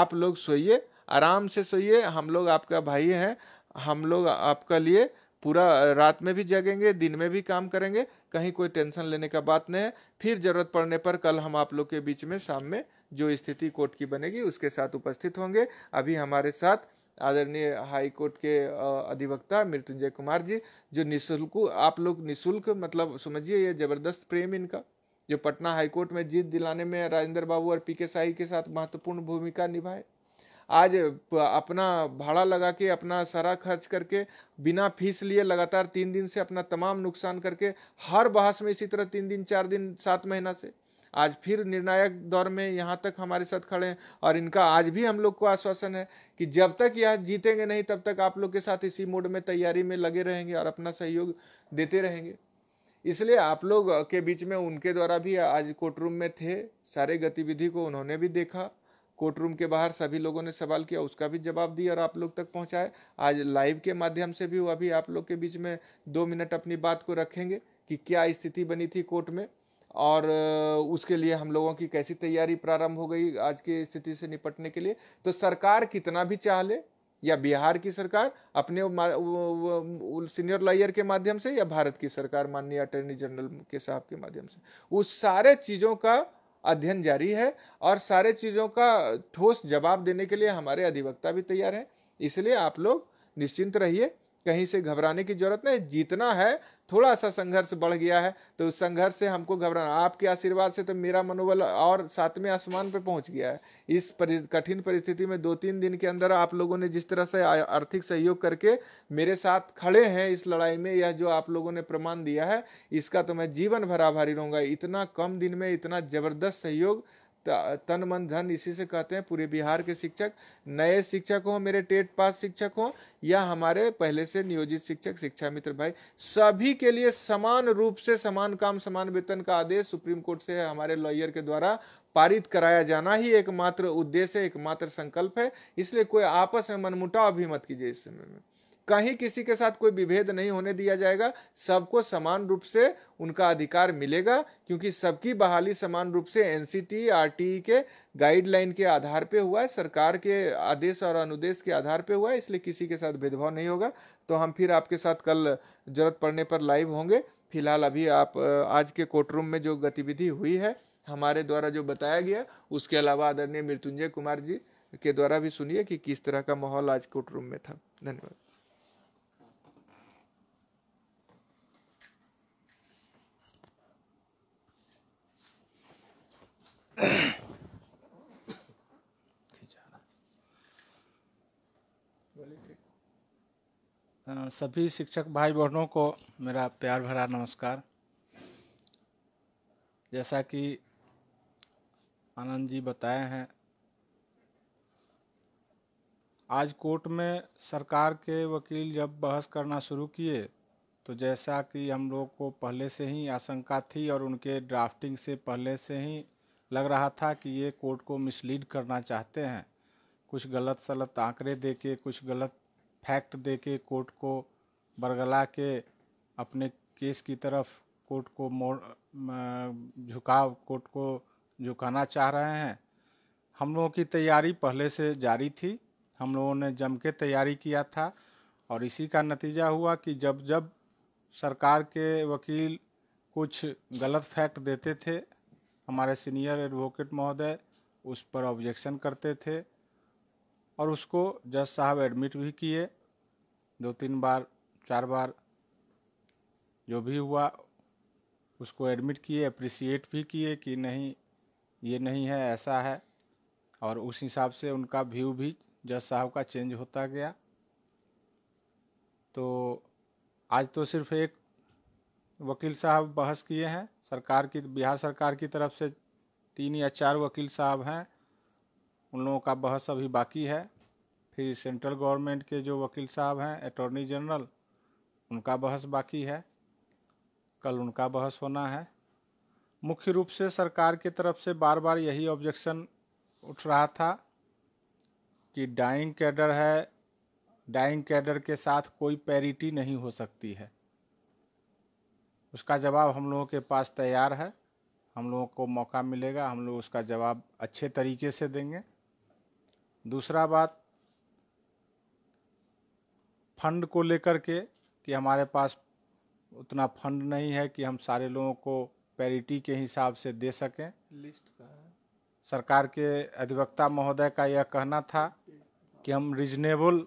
आप लोग सोइए आराम से सोइए हम लोग आपका भाई हैं हम लोग आपका लिए पूरा रात में भी जगेंगे दिन में भी काम करेंगे कहीं कोई टेंशन लेने का बात नहीं है फिर जरूरत पड़ने पर कल हम आप लोग के बीच में शाम में जो स्थिति कोर्ट की बनेगी उसके साथ उपस्थित होंगे अभी हमारे साथ आदरणीय हाई कोर्ट के अधिवक्ता मृत्युंजय कुमार जी जो निःशुल्क आप लोग निःशुल्क मतलब समझिए ये जबरदस्त प्रेम इनका जो पटना हाईकोर्ट में जीत दिलाने में राजेंद्र बाबू और पी के साही के साथ महत्वपूर्ण भूमिका निभाए आज अपना भाड़ा लगा के अपना सारा खर्च करके बिना फीस लिए लगातार तीन दिन से अपना तमाम नुकसान करके हर बहस में इसी तरह तीन दिन चार दिन सात महीना से आज फिर निर्णायक दौर में यहाँ तक हमारे साथ खड़े हैं और इनका आज भी हम लोग को आश्वासन है कि जब तक यह जीतेंगे नहीं तब तक आप लोग के साथ इसी मोड में तैयारी में लगे रहेंगे और अपना सहयोग देते रहेंगे इसलिए आप लोग के बीच में उनके द्वारा भी आज कोर्ट रूम में थे सारे गतिविधि को उन्होंने भी देखा कोर्टरूम के बाहर सभी लोगों ने सवाल किया उसका भी जवाब दिया और आप लोग तक पहुंचाए आज लाइव के माध्यम से भी वो अभी आप लोग के बीच में दो मिनट अपनी बात को रखेंगे कि क्या स्थिति बनी थी कोर्ट में और उसके लिए हम लोगों की कैसी तैयारी प्रारंभ हो गई आज की स्थिति से निपटने के लिए तो सरकार कितना भी चाह ले या बिहार की सरकार अपने सीनियर लॉयर के माध्यम से या भारत की सरकार माननीय अटॉर्नी जनरल के साहब के माध्यम से उस सारे चीज़ों का अध्ययन जारी है और सारे चीज़ों का ठोस जवाब देने के लिए हमारे अधिवक्ता भी तैयार हैं इसलिए आप लोग निश्चिंत रहिए कहीं से घबराने की जरूरत नहीं जीतना है थोड़ा सा संघर्ष बढ़ गया है तो उस संघर्ष से हमको घबराना आपके आशीर्वाद से तो मेरा मनोबल और सातवें आसमान पर पहुंच गया है इस परि, कठिन परिस्थिति में दो तीन दिन के अंदर आप लोगों ने जिस तरह से आर्थिक सहयोग करके मेरे साथ खड़े हैं इस लड़ाई में यह जो आप लोगों ने प्रमाण दिया है इसका तो मैं जीवन भर आभारी रहूंगा इतना कम दिन में इतना जबरदस्त सहयोग तन मन धन इसी से कहते हैं पूरे बिहार के शिक्षक नए शिक्षक हों मेरे टेट पास शिक्षक हों या हमारे पहले से नियोजित शिक्षक शिक्षा मित्र भाई सभी के लिए समान रूप से समान काम समान वेतन का आदेश सुप्रीम कोर्ट से हमारे लॉयर के द्वारा पारित कराया जाना ही एकमात्र उद्देश्य एकमात्र संकल्प है इसलिए कोई आपस में मनमुटाव भी मत कीजिए इस समय में कहीं किसी के साथ कोई विभेद नहीं होने दिया जाएगा सबको समान रूप से उनका अधिकार मिलेगा क्योंकि सबकी बहाली समान रूप से एन सी e के गाइडलाइन के आधार पे हुआ है सरकार के आदेश और अनुदेश के आधार पे हुआ है इसलिए किसी के साथ भेदभाव नहीं होगा तो हम फिर आपके साथ कल जरूरत पड़ने पर लाइव होंगे फिलहाल अभी आप आज के कोर्टरूम में जो गतिविधि हुई है हमारे द्वारा जो बताया गया उसके अलावा आदरणीय मृत्युंजय कुमार जी के द्वारा भी सुनिए कि किस तरह का माहौल आज कोर्टरूम में था धन्यवाद सभी शिक्षक भाई बहनों को मेरा प्यार भरा नमस्कार जैसा कि आनंद जी बताए हैं आज कोर्ट में सरकार के वकील जब बहस करना शुरू किए तो जैसा कि हम लोग को पहले से ही आशंका थी और उनके ड्राफ्टिंग से पहले से ही लग रहा था कि ये कोर्ट को मिसलीड करना चाहते हैं कुछ गलत सलत आंकड़े दे के कुछ गलत फैक्ट दे के कोर्ट को बरगला के अपने केस की तरफ कोर्ट को मोड़ झुकाव कोर्ट को झुकाना चाह रहे हैं हम लोगों की तैयारी पहले से जारी थी हम लोगों ने जम के तैयारी किया था और इसी का नतीजा हुआ कि जब जब सरकार के वकील कुछ गलत फैक्ट देते थे हमारे सीनियर एडवोकेट महोदय उस पर ऑब्जेक्शन करते थे और उसको जज साहब एडमिट भी किए दो तीन बार चार बार जो भी हुआ उसको एडमिट किए अप्रिसिएट भी किए कि नहीं ये नहीं है ऐसा है और उस हिसाब से उनका व्यू भी जज साहब का चेंज होता गया तो आज तो सिर्फ एक वकील साहब बहस किए हैं सरकार की बिहार सरकार की तरफ से तीन या चार वकील साहब हैं उन लोगों का बहस अभी बाकी है फिर सेंट्रल गवर्नमेंट के जो वकील साहब हैं अटॉर्नी जनरल उनका बहस बाकी है कल उनका बहस होना है मुख्य रूप से सरकार की तरफ से बार बार यही ऑब्जेक्शन उठ रहा था कि डाइंग कैडर है डाइंग कैडर के साथ कोई पैरिटी नहीं हो सकती है उसका जवाब हम लोगों के पास तैयार है हम लोगों को मौका मिलेगा हम लोग उसका जवाब अच्छे तरीके से देंगे दूसरा बात फंड को लेकर के कि हमारे पास उतना फंड नहीं है कि हम सारे लोगों को पैरिटी के हिसाब से दे सकें लिस्ट का सरकार के अधिवक्ता महोदय का यह कहना था कि हम रिजनेबल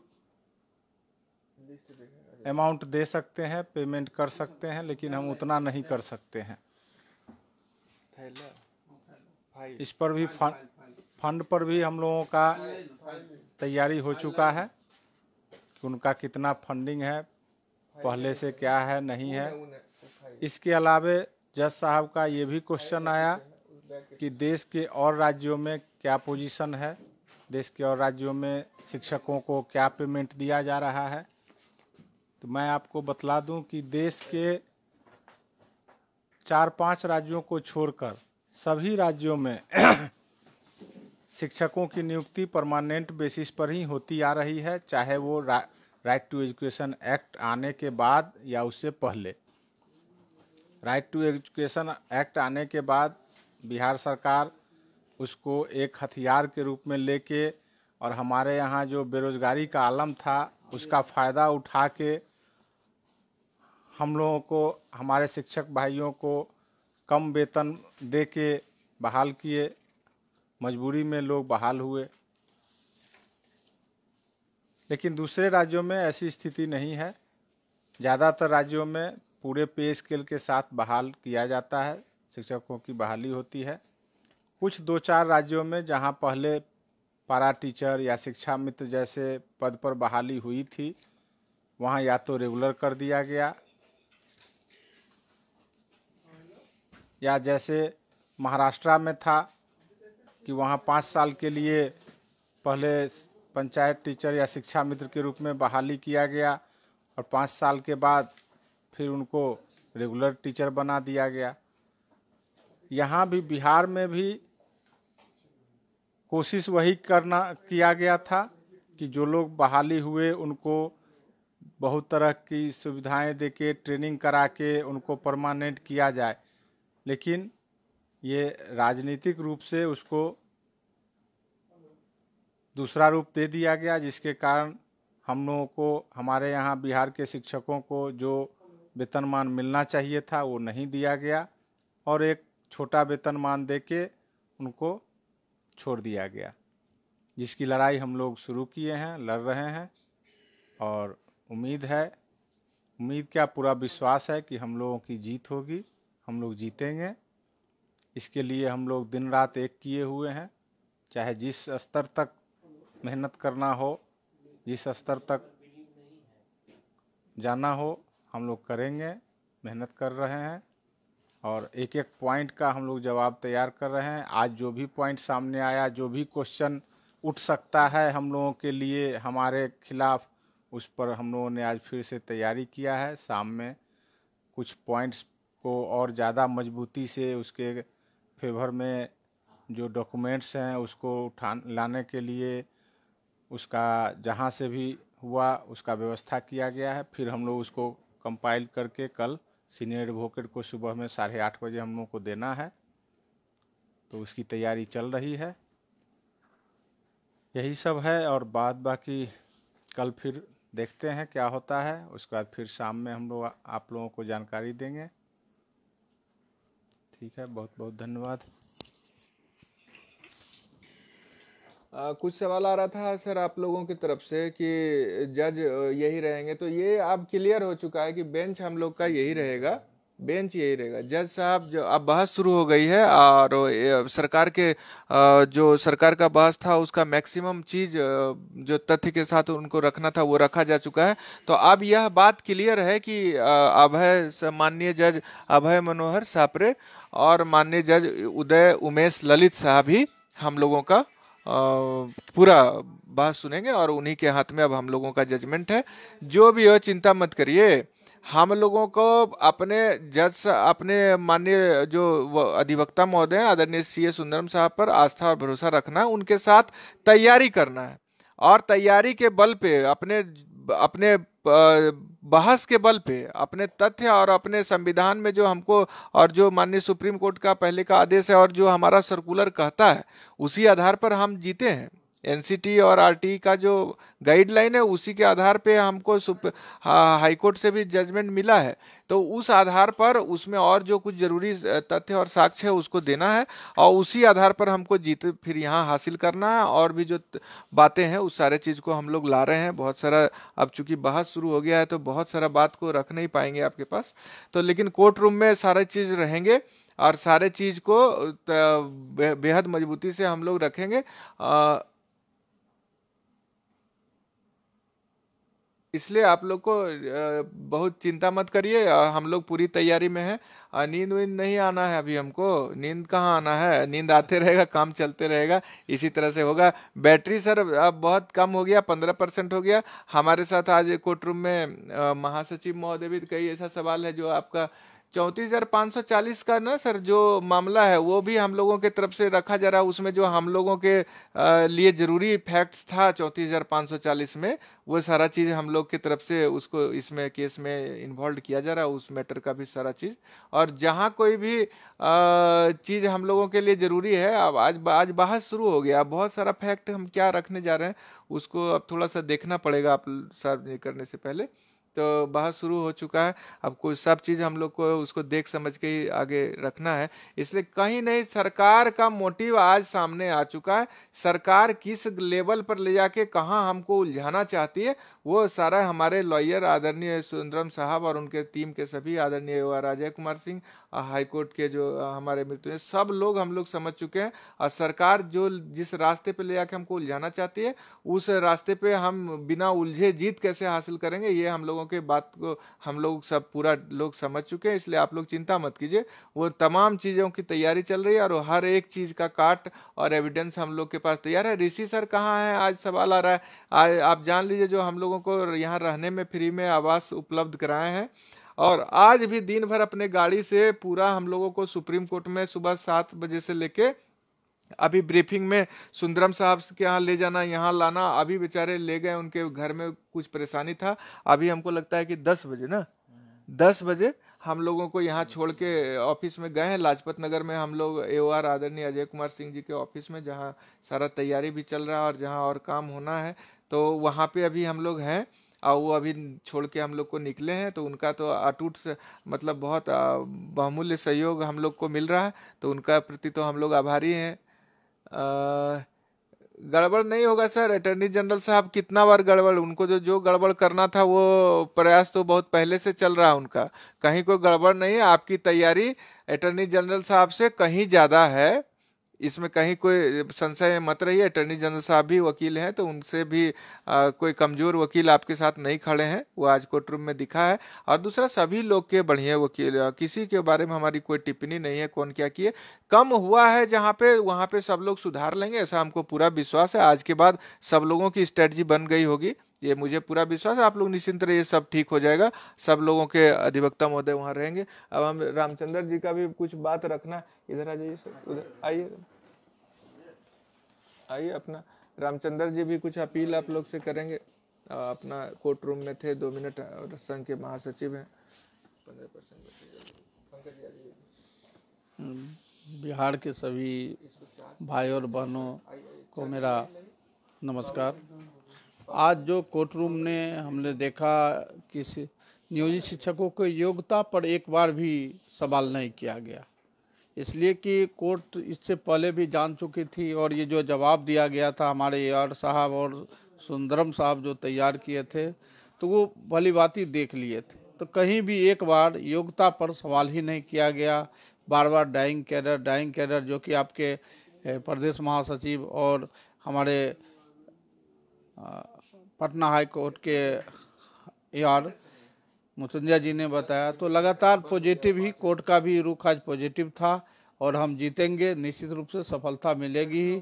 अमाउंट दे सकते हैं पेमेंट कर सकते हैं लेकिन हम उतना नहीं कर सकते हैं इस पर भी फंड फंड पर भी हम लोगों का तैयारी हो चुका है कि उनका कितना फंडिंग है पहले से क्या है नहीं है इसके अलावे जज साहब का ये भी क्वेश्चन आया कि देश के और राज्यों में क्या पोजीशन है देश के और राज्यों में शिक्षकों को क्या पेमेंट दिया जा रहा है तो मैं आपको बतला दूं कि देश के चार पांच राज्यों को छोड़कर सभी राज्यों में शिक्षकों की नियुक्ति परमानेंट बेसिस पर ही होती आ रही है चाहे वो रा, राइट टू एजुकेशन एक्ट आने के बाद या उससे पहले राइट टू एजुकेशन एक्ट आने के बाद बिहार सरकार उसको एक हथियार के रूप में लेके और हमारे यहाँ जो बेरोजगारी का आलम था उसका फ़ायदा उठा के हम लोगों को हमारे शिक्षक भाइयों को कम वेतन दे के बहाल किए मजबूरी में लोग बहाल हुए लेकिन दूसरे राज्यों में ऐसी स्थिति नहीं है ज़्यादातर राज्यों में पूरे पे स्केल के साथ बहाल किया जाता है शिक्षकों की बहाली होती है कुछ दो चार राज्यों में जहाँ पहले पारा टीचर या शिक्षा मित्र जैसे पद पर बहाली हुई थी वहाँ या तो रेगुलर कर दिया गया या जैसे महाराष्ट्र में था कि वहाँ पाँच साल के लिए पहले पंचायत टीचर या शिक्षा मित्र के रूप में बहाली किया गया और पाँच साल के बाद फिर उनको रेगुलर टीचर बना दिया गया यहाँ भी बिहार में भी कोशिश वही करना किया गया था कि जो लोग बहाली हुए उनको बहुत तरह की सुविधाएं देके ट्रेनिंग करा के उनको परमानेंट किया जाए लेकिन ये राजनीतिक रूप से उसको दूसरा रूप दे दिया गया जिसके कारण हम लोगों को हमारे यहाँ बिहार के शिक्षकों को जो वेतनमान मिलना चाहिए था वो नहीं दिया गया और एक छोटा वेतनमान दे के उनको छोड़ दिया गया जिसकी लड़ाई हम लोग शुरू किए हैं लड़ रहे हैं और उम्मीद है उम्मीद क्या पूरा विश्वास है कि हम लोगों की जीत होगी हम लोग जीतेंगे इसके लिए हम लोग दिन रात एक किए हुए हैं चाहे जिस स्तर तक मेहनत करना हो जिस स्तर तक जाना हो हम लोग करेंगे मेहनत कर रहे हैं और एक एक पॉइंट का हम लोग जवाब तैयार कर रहे हैं आज जो भी पॉइंट सामने आया जो भी क्वेश्चन उठ सकता है हम लोगों के लिए हमारे खिलाफ उस पर हम लोगों ने आज फिर से तैयारी किया है शाम में कुछ पॉइंट्स को और ज़्यादा मजबूती से उसके फेवर में जो डॉक्यूमेंट्स हैं उसको उठा लाने के लिए उसका जहाँ से भी हुआ उसका व्यवस्था किया गया है फिर हम लोग उसको कंपाइल करके कल सीनियर एडवोकेट को सुबह में साढ़े आठ बजे हम लोग को देना है तो उसकी तैयारी चल रही है यही सब है और बाद बाकी कल फिर देखते हैं क्या होता है उसके बाद फिर शाम में हम लोग आप लोगों को जानकारी देंगे ठीक है बहुत बहुत धन्यवाद आ, कुछ सवाल आ रहा था सर आप लोगों की तरफ से कि जज यही रहेंगे तो ये अब क्लियर हो चुका है कि बेंच हम लोग का यही रहेगा बेंच यही रहेगा जज साहब जो अब बहस शुरू हो गई है और सरकार के जो सरकार का बहस था उसका मैक्सिमम चीज जो तथ्य के साथ उनको रखना था वो रखा जा चुका है तो अब यह बात क्लियर है कि अभय माननीय जज अभय मनोहर सापरे और माननीय जज उदय उमेश ललित साहब ही हम लोगों का पूरा बात सुनेंगे और उन्हीं के हाथ में अब हम लोगों का जजमेंट है जो भी हो चिंता मत करिए हम लोगों को अपने जज अपने माननीय जो अधिवक्ता महोदय आदरणीय सी ए सुंदरम साहब पर आस्था और भरोसा रखना है उनके साथ तैयारी करना है और तैयारी के बल पे अपने अपने बहस के बल पे अपने तथ्य और अपने संविधान में जो हमको और जो माननीय सुप्रीम कोर्ट का पहले का आदेश है और जो हमारा सर्कुलर कहता है उसी आधार पर हम जीते हैं एनसीटी और आरटीई का जो गाइडलाइन है उसी के आधार पे हमको हाईकोर्ट से भी जजमेंट मिला है तो उस आधार पर उसमें और जो कुछ जरूरी तथ्य और साक्ष्य है उसको देना है और उसी आधार पर हमको जीत फिर यहाँ हासिल करना है और भी जो बातें हैं उस सारे चीज़ को हम लोग ला रहे हैं बहुत सारा अब चूंकि बहस शुरू हो गया है तो बहुत सारा बात को रख नहीं पाएंगे आपके पास तो लेकिन कोर्ट रूम में सारे चीज़ रहेंगे और सारे चीज़ को बेहद मजबूती से हम लोग रखेंगे आ, इसलिए आप लोग को बहुत चिंता मत करिए हम लोग पूरी तैयारी में है नींद वींद नहीं आना है अभी हमको नींद कहाँ आना है नींद आते रहेगा काम चलते रहेगा इसी तरह से होगा बैटरी सर अब बहुत कम हो गया पंद्रह परसेंट हो गया हमारे साथ आज कोर्ट रूम में महासचिव महोदय भी कई ऐसा सवाल है जो आपका चौंतीस हजार पाँच सौ चालीस का ना सर जो मामला है वो भी हम लोगों के तरफ से रखा जा रहा है उसमें जो हम लोगों के लिए जरूरी फैक्ट्स था चौंतीस हजार पाँच सौ चालीस में वो सारा चीज़ हम लोग की तरफ से उसको इसमें केस में इन्वॉल्व किया जा रहा है उस मैटर का भी सारा चीज़ और जहाँ कोई भी चीज़ हम लोगों के लिए ज़रूरी है अब आज आज बहस शुरू हो गया बहुत सारा फैक्ट हम क्या रखने जा रहे हैं उसको अब थोड़ा सा देखना पड़ेगा आप सार्वजनिक करने से पहले तो बहस शुरू हो चुका है अब कोई सब चीज़ हम लोग को उसको देख समझ के ही आगे रखना है इसलिए कहीं नहीं सरकार का मोटिव आज सामने आ चुका है सरकार किस लेवल पर ले जाके कहाँ हमको उलझाना चाहती है वो सारा हमारे लॉयर आदरणीय सुंदरम साहब और उनके टीम के सभी आदरणीय युवा राजय कुमार सिंह हाईकोर्ट के जो हमारे मृत्यु सब लोग हम लोग समझ चुके हैं और सरकार जो जिस रास्ते पे ले जाकर हमको उलझाना चाहती है उस रास्ते पे हम बिना उलझे जीत कैसे हासिल करेंगे ये हम लोगों के बात को हम लोग सब पूरा लोग समझ चुके हैं इसलिए आप लोग चिंता मत कीजिए वो तमाम चीज़ों की तैयारी चल रही है और हर एक चीज़ का काट और एविडेंस हम लोग के पास तैयार है ऋषि सर कहाँ हैं आज सवाल आ रहा है आज आप जान लीजिए जो हम लोग लोगों को यहाँ रहने में फ्री में आवास उपलब्ध कराए हैं और आज भी दिन भर अपने गाड़ी से पूरा हम लोगों को सुप्रीम कोर्ट में सुबह सात बजे से लेके अभी ब्रीफिंग में सुंदरम साहब के यहाँ ले जाना यहाँ लाना अभी बेचारे ले गए उनके घर में कुछ परेशानी था अभी हमको लगता है कि दस बजे ना दस बजे हम लोगों को यहाँ छोड़ के ऑफिस में गए हैं लाजपत नगर में हम लोग ए आदरणीय अजय कुमार सिंह जी के ऑफिस में जहाँ सारा तैयारी भी चल रहा है और जहाँ और काम होना है तो वहाँ पे अभी हम लोग हैं और वो अभी छोड़ के हम लोग को निकले हैं तो उनका तो अटूट मतलब बहुत बहुमूल्य सहयोग हम लोग को मिल रहा है तो उनका प्रति तो हम लोग आभारी हैं गड़बड़ नहीं होगा सर अटर्नी जनरल साहब कितना बार गड़बड़ उनको जो जो गड़बड़ करना था वो प्रयास तो बहुत पहले से चल रहा है उनका कहीं कोई गड़बड़ नहीं आपकी तैयारी अटर्नी जनरल साहब से कहीं ज़्यादा है इसमें कहीं कोई संशय मत रही अटर्नी जनरल साहब भी वकील हैं तो उनसे भी आ, कोई कमजोर वकील आपके साथ नहीं खड़े हैं वो आज कोर्टरूम में दिखा है और दूसरा सभी लोग के बढ़िया वकील किसी के बारे में हमारी कोई टिप्पणी नहीं है कौन क्या किए कम हुआ है जहाँ पे वहाँ पे सब लोग सुधार लेंगे ऐसा हमको पूरा विश्वास है आज के बाद सब लोगों की स्ट्रेटजी बन गई होगी ये मुझे पूरा विश्वास है आप लोग निश्चिंत रहिए सब ठीक हो जाएगा सब लोगों के अधिवक्ता महोदय वहाँ रहेंगे अब हम रामचंद्र जी का भी कुछ बात रखना इधर आ जाइए उधर आइए आइए अपना रामचंद्र जी भी कुछ अपील आप लोग से करेंगे अपना कोर्ट रूम में थे दो मिनट और संघ के महासचिव हैं बिहार के सभी भाई और बहनों को मेरा नमस्कार आज जो कोर्ट रूम ने हमने देखा कि नियोजित शिक्षकों को योग्यता पर एक बार भी सवाल नहीं किया गया इसलिए कि कोर्ट इससे पहले भी जान चुकी थी और ये जो जवाब दिया गया था हमारे यार साहब और सुंदरम साहब जो तैयार किए थे तो वो भली बाती देख लिए थे तो कहीं भी एक बार योग्यता पर सवाल ही नहीं किया गया बार बार डाइंग कैडर डाइंग कैडर जो कि आपके प्रदेश महासचिव और हमारे पटना हाई कोर्ट के यार मुतुंजा जी ने बताया तो लगातार पॉजिटिव ही कोर्ट का भी रुख आज पॉजिटिव था और हम जीतेंगे निश्चित रूप से सफलता मिलेगी ही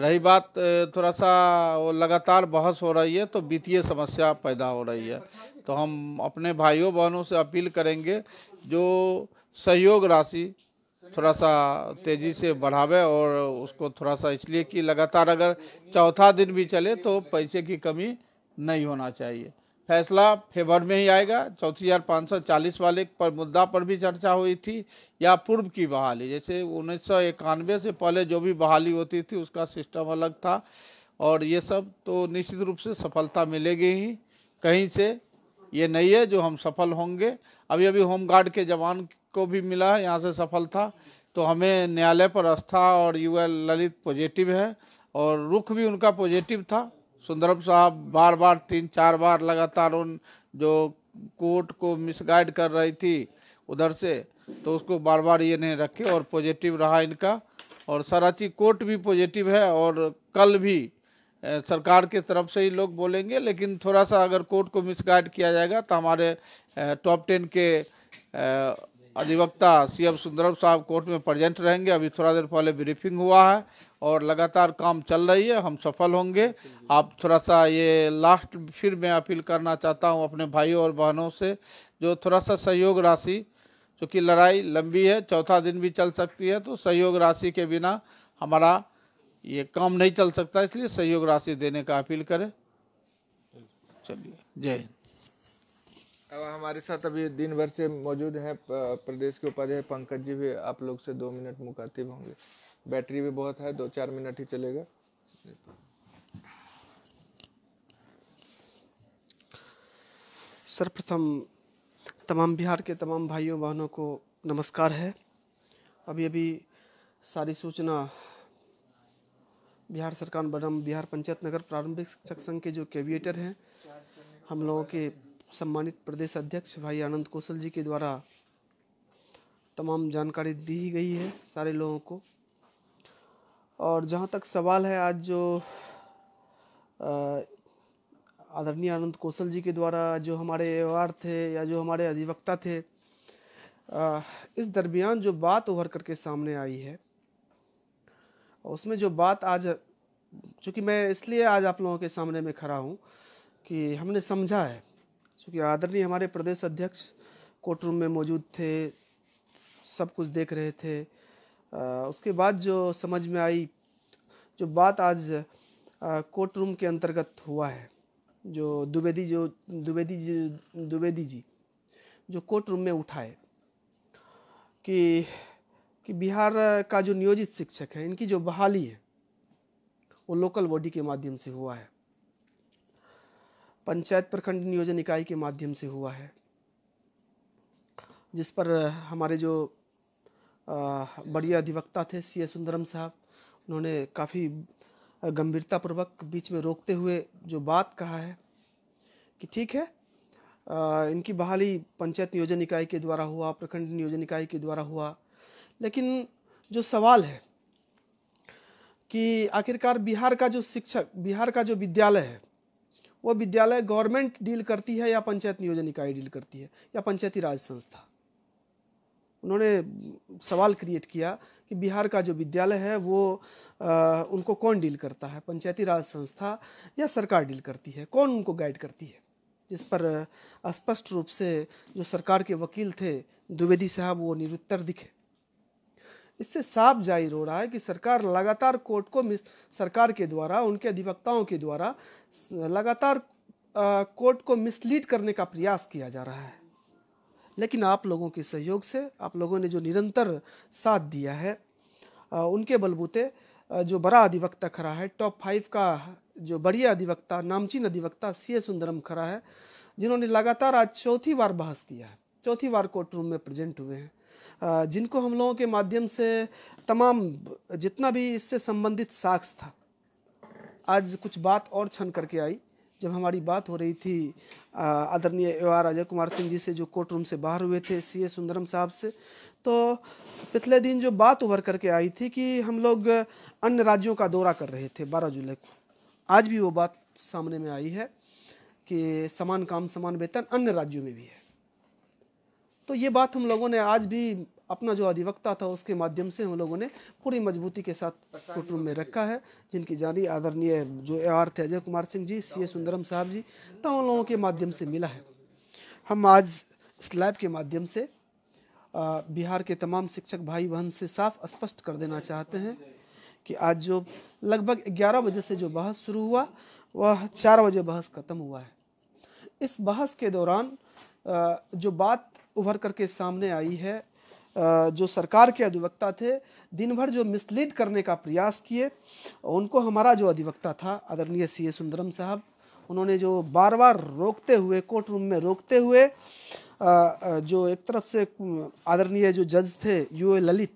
रही बात थोड़ा सा वो लगातार बहस हो रही है तो वित्तीय समस्या पैदा हो रही है तो हम अपने भाइयों बहनों से अपील करेंगे जो सहयोग राशि थोड़ा सा तेजी से बढ़ावे और उसको थोड़ा सा इसलिए कि लगातार अगर चौथा दिन भी चले तो पैसे की कमी नहीं होना चाहिए फैसला फेवर में ही आएगा चौथी हजार वाले पर मुद्दा पर भी चर्चा हुई थी या पूर्व की बहाली जैसे उन्नीस से पहले जो भी बहाली होती थी उसका सिस्टम अलग था और ये सब तो निश्चित रूप से सफलता मिलेगी ही कहीं से ये नहीं है जो हम सफल होंगे अभी अभी होमगार्ड के जवान को भी मिला है यहाँ से सफल था तो हमें न्यायालय पर आस्था और युवा ललित पॉजिटिव है और रुख भी उनका पॉजिटिव था सुंदरम साहब बार बार तीन चार बार लगातार उन जो कोर्ट को मिसगाइड कर रही थी उधर से तो उसको बार बार ये नहीं रखे और पॉजिटिव रहा इनका और सराची कोर्ट भी पॉजिटिव है और कल भी सरकार के तरफ से ही लोग बोलेंगे लेकिन थोड़ा सा अगर कोर्ट को मिसगाइड किया जाएगा तो हमारे टॉप टेन के अधिवक्ता सी एफ सुंदरम साहब कोर्ट में प्रजेंट रहेंगे अभी थोड़ा देर पहले ब्रीफिंग हुआ है और लगातार काम चल रही है हम सफल होंगे आप थोड़ा सा ये लास्ट फिर मैं अपील करना चाहता हूँ अपने भाइयों और बहनों से जो थोड़ा सा सहयोग राशि चूँकि लड़ाई लंबी है चौथा दिन भी चल सकती है तो सहयोग राशि के बिना हमारा ये काम नहीं चल सकता इसलिए सहयोग राशि देने का अपील करें चलिए जय हिंद अब हमारे साथ अभी दिन भर से मौजूद हैं प्रदेश के उपाध्याय पंकज जी भी आप लोग से दो मिनट मुखातिब होंगे बैटरी भी बहुत है दो चार मिनट ही चलेगा सर्वप्रथम तमाम बिहार के तमाम भाइयों बहनों को नमस्कार है अभी अभी सारी सूचना बिहार सरकार बनम बिहार पंचायत नगर प्रारंभिक शिक्षक संघ के जो कैविएटर हैं हम लोगों के सम्मानित प्रदेश अध्यक्ष भाई आनंद कौशल जी के द्वारा तमाम जानकारी दी गई है सारे लोगों को और जहाँ तक सवाल है आज जो आदरणीय आनंद कौशल जी के द्वारा जो हमारे एवार थे या जो हमारे अधिवक्ता थे आ, इस दरमियान जो बात उभर करके सामने आई है उसमें जो बात आज चूँकि मैं इसलिए आज आप लोगों के सामने में खड़ा हूँ कि हमने समझा है चूँकि आदरणीय हमारे प्रदेश अध्यक्ष कोर्ट रूम में मौजूद थे सब कुछ देख रहे थे उसके बाद जो समझ में आई जो बात आज कोर्ट रूम के अंतर्गत हुआ है जो द्विवेदी जो द्विवेदी जी द्विवेदी जी जो कोर्ट रूम में उठाए कि कि बिहार का जो नियोजित शिक्षक है इनकी जो बहाली है वो लोकल बॉडी के माध्यम से हुआ है पंचायत प्रखंड नियोजन इकाई के माध्यम से हुआ है जिस पर हमारे जो बड़ी अधिवक्ता थे सी एस सुंदरम साहब उन्होंने काफ़ी गंभीरतापूर्वक बीच में रोकते हुए जो बात कहा है कि ठीक है इनकी बहाली पंचायत नियोजन इकाई के द्वारा हुआ प्रखंड नियोजन इकाई के द्वारा हुआ लेकिन जो सवाल है कि आखिरकार बिहार का जो शिक्षक बिहार का जो विद्यालय है वो विद्यालय गवर्नमेंट डील करती है या पंचायत नियोजन इकाई डील करती है या पंचायती राज संस्था उन्होंने सवाल क्रिएट किया कि बिहार का जो विद्यालय है वो आ, उनको कौन डील करता है पंचायती राज संस्था या सरकार डील करती है कौन उनको गाइड करती है जिस पर स्पष्ट रूप से जो सरकार के वकील थे द्विवेदी साहब वो निरुत्तर दिखे इससे साफ जाहिर हो रहा है कि सरकार लगातार कोर्ट को सरकार के द्वारा उनके अधिवक्ताओं के द्वारा लगातार कोर्ट को मिसलीड करने का प्रयास किया जा रहा है लेकिन आप लोगों के सहयोग से आप लोगों ने जो निरंतर साथ दिया है उनके बलबूते जो बड़ा अधिवक्ता खड़ा है टॉप फाइव का जो बढ़िया अधिवक्ता नामचीन अधिवक्ता सी ए सुंदरम खड़ा है जिन्होंने लगातार आज चौथी बार बहस किया है चौथी बार कोर्ट रूम में प्रेजेंट हुए हैं जिनको हम लोगों के माध्यम से तमाम जितना भी इससे संबंधित साक्ष था आज कुछ बात और छन करके आई जब हमारी बात हो रही थी आदरणीय ए आर अजय कुमार सिंह जी से जो कोर्ट रूम से बाहर हुए थे सी ए सुंदरम साहब से तो पिछले दिन जो बात उभर करके आई थी कि हम लोग अन्य राज्यों का दौरा कर रहे थे बारह जुलाई को आज भी वो बात सामने में आई है कि समान काम समान वेतन अन्य राज्यों में भी है तो ये बात हम लोगों ने आज भी अपना जो अधिवक्ता था उसके माध्यम से हम लोगों ने पूरी मजबूती के साथ कोर्टरूम में रखा है जिनकी जानी आदरणीय जो ए आर थे अजय कुमार सिंह जी सी ए सुंदरम साहब जी तमाम तो लोगों के माध्यम से मिला है हम आज इस लैब के माध्यम से बिहार के तमाम शिक्षक भाई बहन से साफ स्पष्ट कर देना चाहते हैं कि आज जो लगभग 11 बजे से जो बहस शुरू हुआ वह चार बजे बहस ख़त्म हुआ है इस बहस के दौरान जो बात उभर करके सामने आई है जो सरकार के अधिवक्ता थे दिन भर जो मिसलीड करने का प्रयास किए उनको हमारा जो अधिवक्ता था आदरणीय सी ए सुंदरम साहब उन्होंने जो बार बार रोकते हुए कोर्ट रूम में रोकते हुए जो एक तरफ से आदरणीय जो जज थे यू ए ललित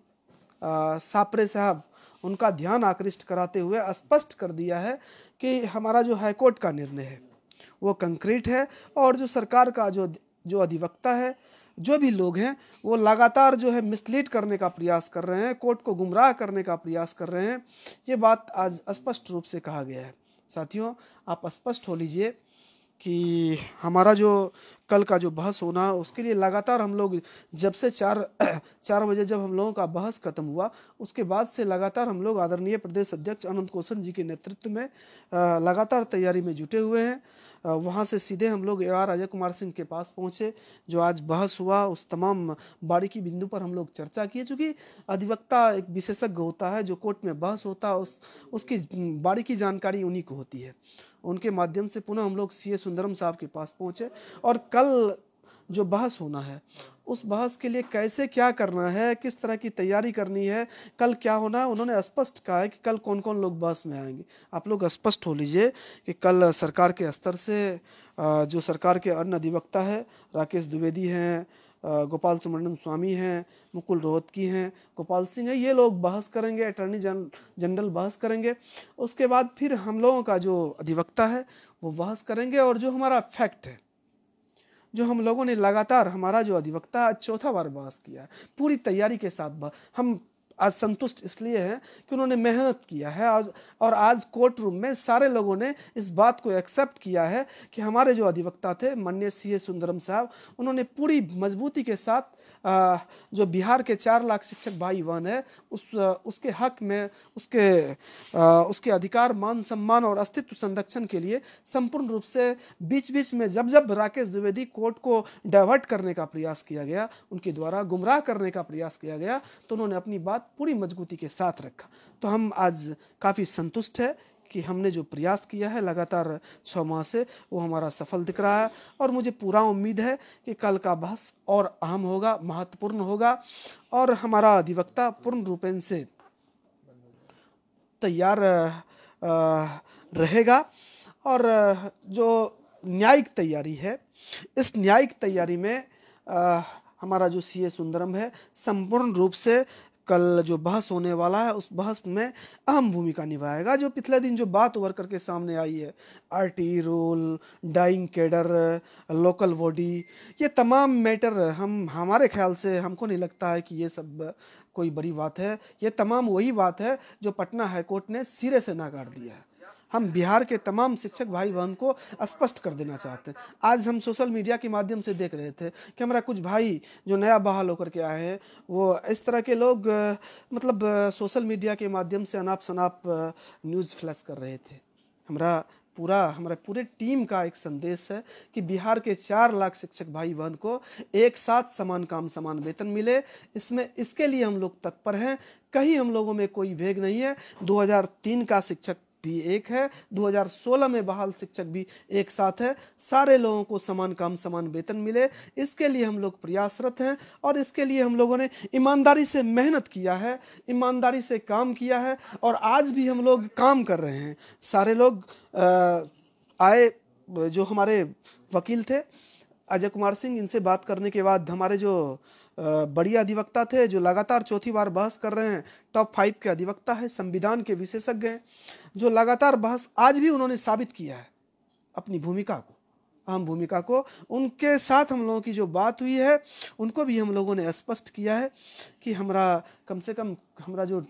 सापरे साहब उनका ध्यान आकृष्ट कराते हुए स्पष्ट कर दिया है कि हमारा जो हाईकोर्ट का निर्णय है वो कंक्रीट है और जो सरकार का जो जो अधिवक्ता है जो भी लोग हैं वो लगातार जो है मिसलीड करने का प्रयास कर रहे हैं कोर्ट को गुमराह करने का प्रयास कर रहे हैं ये बात आज स्पष्ट रूप से कहा गया है साथियों आप स्पष्ट हो लीजिए कि हमारा जो कल का जो बहस होना है उसके लिए लगातार हम लोग जब से चार चार बजे जब हम लोगों का बहस खत्म हुआ उसके बाद से लगातार हम लोग आदरणीय प्रदेश अध्यक्ष अनंत कौशल जी के नेतृत्व में लगातार तैयारी में जुटे हुए हैं वहाँ से सीधे हम लोग ए आर अजय कुमार सिंह के पास पहुँचे जो आज बहस हुआ उस तमाम बारीकी बिंदु पर हम लोग चर्चा किए चूँकि अधिवक्ता एक विशेषज्ञ होता है जो कोर्ट में बहस होता है उस उसकी बारीकी जानकारी उन्हीं को होती है उनके माध्यम से पुनः हम लोग सी ए सुंदरम साहब के पास पहुँचे और कल जो बहस होना है उस बहस के लिए कैसे क्या करना है किस तरह की तैयारी करनी है कल क्या होना है उन्होंने स्पष्ट कहा है कि कल कौन कौन लोग बहस में आएंगे आप लोग स्पष्ट हो लीजिए कि कल सरकार के स्तर से जो सरकार के अन्य अधिवक्ता है राकेश द्विवेदी हैं गोपाल सुब्रमण्यम स्वामी हैं मुकुल रोहतकी हैं गोपाल सिंह हैं ये लोग बहस करेंगे अटर्नी जन जनरल बहस करेंगे उसके बाद फिर हम लोगों का जो अधिवक्ता है वो बहस करेंगे और जो हमारा फैक्ट है जो हम लोगों ने लगातार हमारा जो अधिवक्ता चौथा बार बहस किया है पूरी तैयारी के साथ हम आज संतुष्ट इसलिए हैं कि उन्होंने मेहनत किया है आज और आज कोर्ट रूम में सारे लोगों ने इस बात को एक्सेप्ट किया है कि हमारे जो अधिवक्ता थे मान्य सी ए सुंदरम साहब उन्होंने पूरी मजबूती के साथ जो बिहार के चार लाख शिक्षक भाई बहन है उस उसके हक में उसके उसके अधिकार मान सम्मान और अस्तित्व संरक्षण के लिए संपूर्ण रूप से बीच बीच में जब जब राकेश द्विवेदी कोर्ट को डाइवर्ट करने का प्रयास किया गया उनके द्वारा गुमराह करने का प्रयास किया गया तो उन्होंने अपनी बात पूरी मजबूती के साथ रखा तो हम आज काफ़ी संतुष्ट है कि हमने जो प्रयास किया है लगातार छः माह से वो हमारा सफल दिख रहा है और मुझे पूरा उम्मीद है कि कल का बहस और अहम होगा महत्वपूर्ण होगा और हमारा अधिवक्ता पूर्ण रूपेण से तैयार रहेगा और जो न्यायिक तैयारी है इस न्यायिक तैयारी में आ, हमारा जो सी ए सुंदरम है संपूर्ण रूप से कल जो बहस होने वाला है उस बहस में अहम भूमिका निभाएगा जो पिछले दिन जो बात उभर करके सामने आई है R T role dying cadre local body ये तमाम मैटर हम हमारे ख्याल से हमको नहीं लगता है कि ये सब कोई बड़ी बात है ये तमाम वही बात है जो पटना हाईकोर्ट ने सिरे से नकार दिया है हम बिहार के तमाम शिक्षक भाई बहन को स्पष्ट कर देना चाहते हैं आज हम सोशल मीडिया के माध्यम से देख रहे थे कि हमारा कुछ भाई जो नया बहाल होकर के आए हैं वो इस तरह के लोग मतलब सोशल मीडिया के माध्यम से अनाप शनाप न्यूज़ फ्लैश कर रहे थे हमारा पूरा हमारे पूरे टीम का एक संदेश है कि बिहार के चार लाख शिक्षक भाई बहन को एक साथ समान काम समान वेतन मिले इसमें इसके लिए हम लोग तत्पर हैं कहीं हम लोगों में कोई भेग नहीं है 2003 का शिक्षक भी एक है 2016 में बहाल शिक्षक भी एक साथ है सारे लोगों को समान काम समान वेतन मिले इसके लिए हम लोग प्रयासरत हैं और इसके लिए हम लोगों ने ईमानदारी से मेहनत किया है ईमानदारी से काम किया है और आज भी हम लोग काम कर रहे हैं सारे लोग आए जो हमारे वकील थे अजय कुमार सिंह इनसे बात करने के बाद हमारे जो बड़ी अधिवक्ता थे जो लगातार चौथी बार बहस कर रहे हैं टॉप फाइव के अधिवक्ता है संविधान के विशेषज्ञ हैं जो लगातार बहस आज भी उन्होंने साबित किया है अपनी भूमिका को अहम भूमिका को उनके साथ हम लोगों की जो बात हुई है उनको भी हम लोगों ने स्पष्ट किया है कि हमारा कम से कम हमारा जो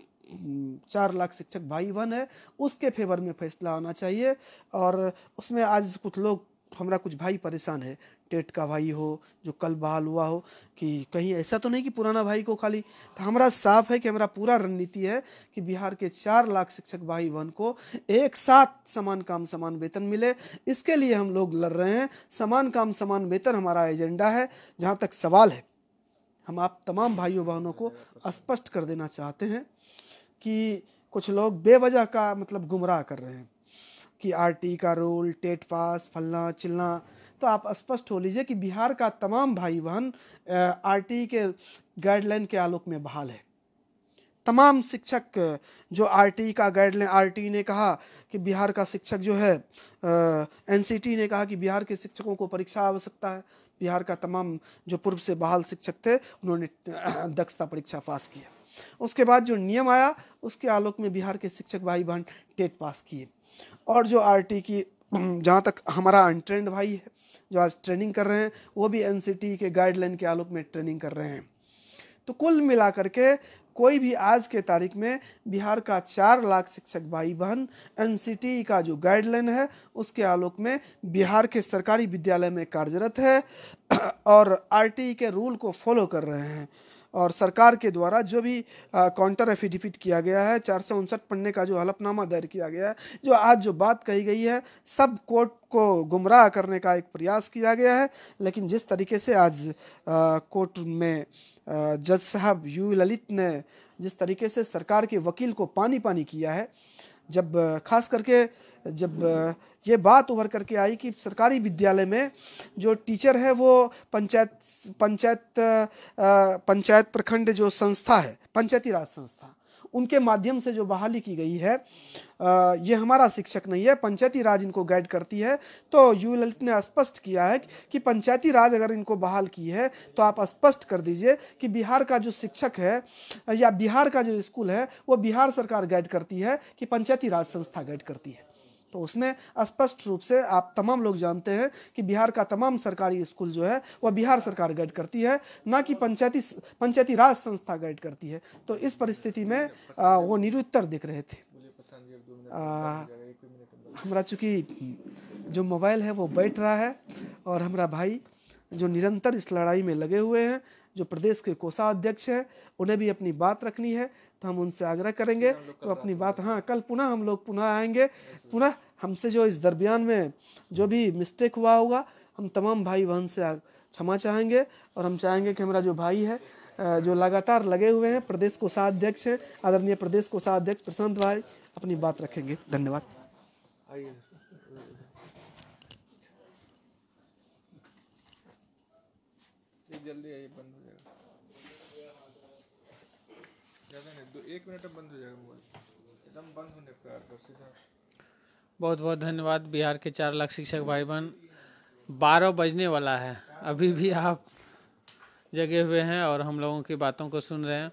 चार लाख शिक्षक भाई बहन है उसके फेवर में फैसला आना चाहिए और उसमें आज कुछ लोग हमारा कुछ भाई परेशान है टेट का भाई हो जो कल बहाल हुआ हो कि कहीं ऐसा तो नहीं कि पुराना भाई को खाली तो हमारा साफ है कि हमारा पूरा रणनीति है कि बिहार के चार लाख शिक्षक भाई बहन को एक साथ समान काम समान वेतन मिले इसके लिए हम लोग लड़ रहे हैं समान काम समान वेतन हमारा एजेंडा है जहाँ तक सवाल है हम आप तमाम भाइयों बहनों को स्पष्ट कर देना चाहते हैं कि कुछ लोग बेवजह का मतलब गुमराह कर रहे हैं कि आर का रोल टेट पास फलना चिलना तो आप स्पष्ट हो लीजिए कि बिहार का तमाम भाई बहन आर के गाइडलाइन के आलोक में बहाल है तमाम शिक्षक जो आर का गाइडलाइन आर ने कहा कि बिहार का शिक्षक जो है एन ने कहा कि बिहार के शिक्षकों को परीक्षा आवश्यकता है बिहार का तमाम जो पूर्व से बहाल शिक्षक थे उन्होंने दक्षता परीक्षा पास किया उसके बाद जो नियम आया उसके आलोक में बिहार के शिक्षक भाई बहन टेट पास किए और जो आर की हम्म, जहाँ तक हमारा अनट्रेंड भाई है जो आज ट्रेनिंग कर रहे हैं वो भी एन के गाइडलाइन के आलोक में ट्रेनिंग कर रहे हैं तो कुल मिला करके कोई भी आज के तारीख में बिहार का चार लाख शिक्षक भाई बहन एन का जो गाइडलाइन है उसके आलोक में बिहार के सरकारी विद्यालय में कार्यरत है और आर के रूल को फॉलो कर रहे हैं और सरकार के द्वारा जो भी काउंटर एफिडेविट किया गया है चार सौ उनसठ पन्ने का जो हलफनामा दायर किया गया है जो आज जो बात कही गई है सब कोर्ट को गुमराह करने का एक प्रयास किया गया है लेकिन जिस तरीके से आज आ, कोर्ट में जज साहब यू ललित ने जिस तरीके से सरकार के वकील को पानी पानी किया है जब खास करके जब ये बात उभर करके आई कि सरकारी विद्यालय में जो टीचर है वो पंचायत पंचायत पंचायत प्रखंड जो संस्था है पंचायती राज संस्था उनके माध्यम से जो बहाली की गई है आ, ये हमारा शिक्षक नहीं है पंचायती राज इनको गाइड करती है तो यू ललित ने स्पष्ट किया है कि पंचायती राज अगर इनको बहाल की है तो आप स्पष्ट कर दीजिए कि बिहार का जो शिक्षक है या बिहार का जो स्कूल है वो बिहार सरकार गाइड करती है कि पंचायती राज संस्था गाइड करती है तो उसमें स्पष्ट रूप से आप तमाम लोग जानते हैं कि बिहार का तमाम सरकारी स्कूल जो है वह बिहार सरकार गाइड करती है ना कि पंचायती पंचायती राज संस्था गाइड करती है तो इस परिस्थिति में आ, वो निरुत्तर दिख रहे थे हमारा चूँकि जो मोबाइल है वो बैठ रहा है और हमारा भाई जो निरंतर इस लड़ाई में लगे हुए हैं जो प्रदेश के कोषाध्यक्ष हैं उन्हें भी अपनी बात रखनी है तो हम उनसे आग्रह करेंगे तो अपनी बात हाँ कल पुनः हम लोग पुनः आएंगे पुनः हमसे जो इस दरमियान में जो भी मिस्टेक हुआ होगा हम तमाम भाई बहन से क्षमा चाहेंगे और हम चाहेंगे कि हमारा जो भाई है जो लगातार लगे हुए हैं प्रदेश कोषा अध्यक्ष हैं आदरणीय प्रदेश कोषा अध्यक्ष प्रशांत भाई अपनी बात रखेंगे धन्यवाद जल्दी आइए बंद हो जाएगा बहुत बहुत धन्यवाद बिहार के चार लाख शिक्षक भाई बहन बारह बजने वाला है अभी भी आप जगे हुए हैं और हम लोगों की बातों को सुन रहे हैं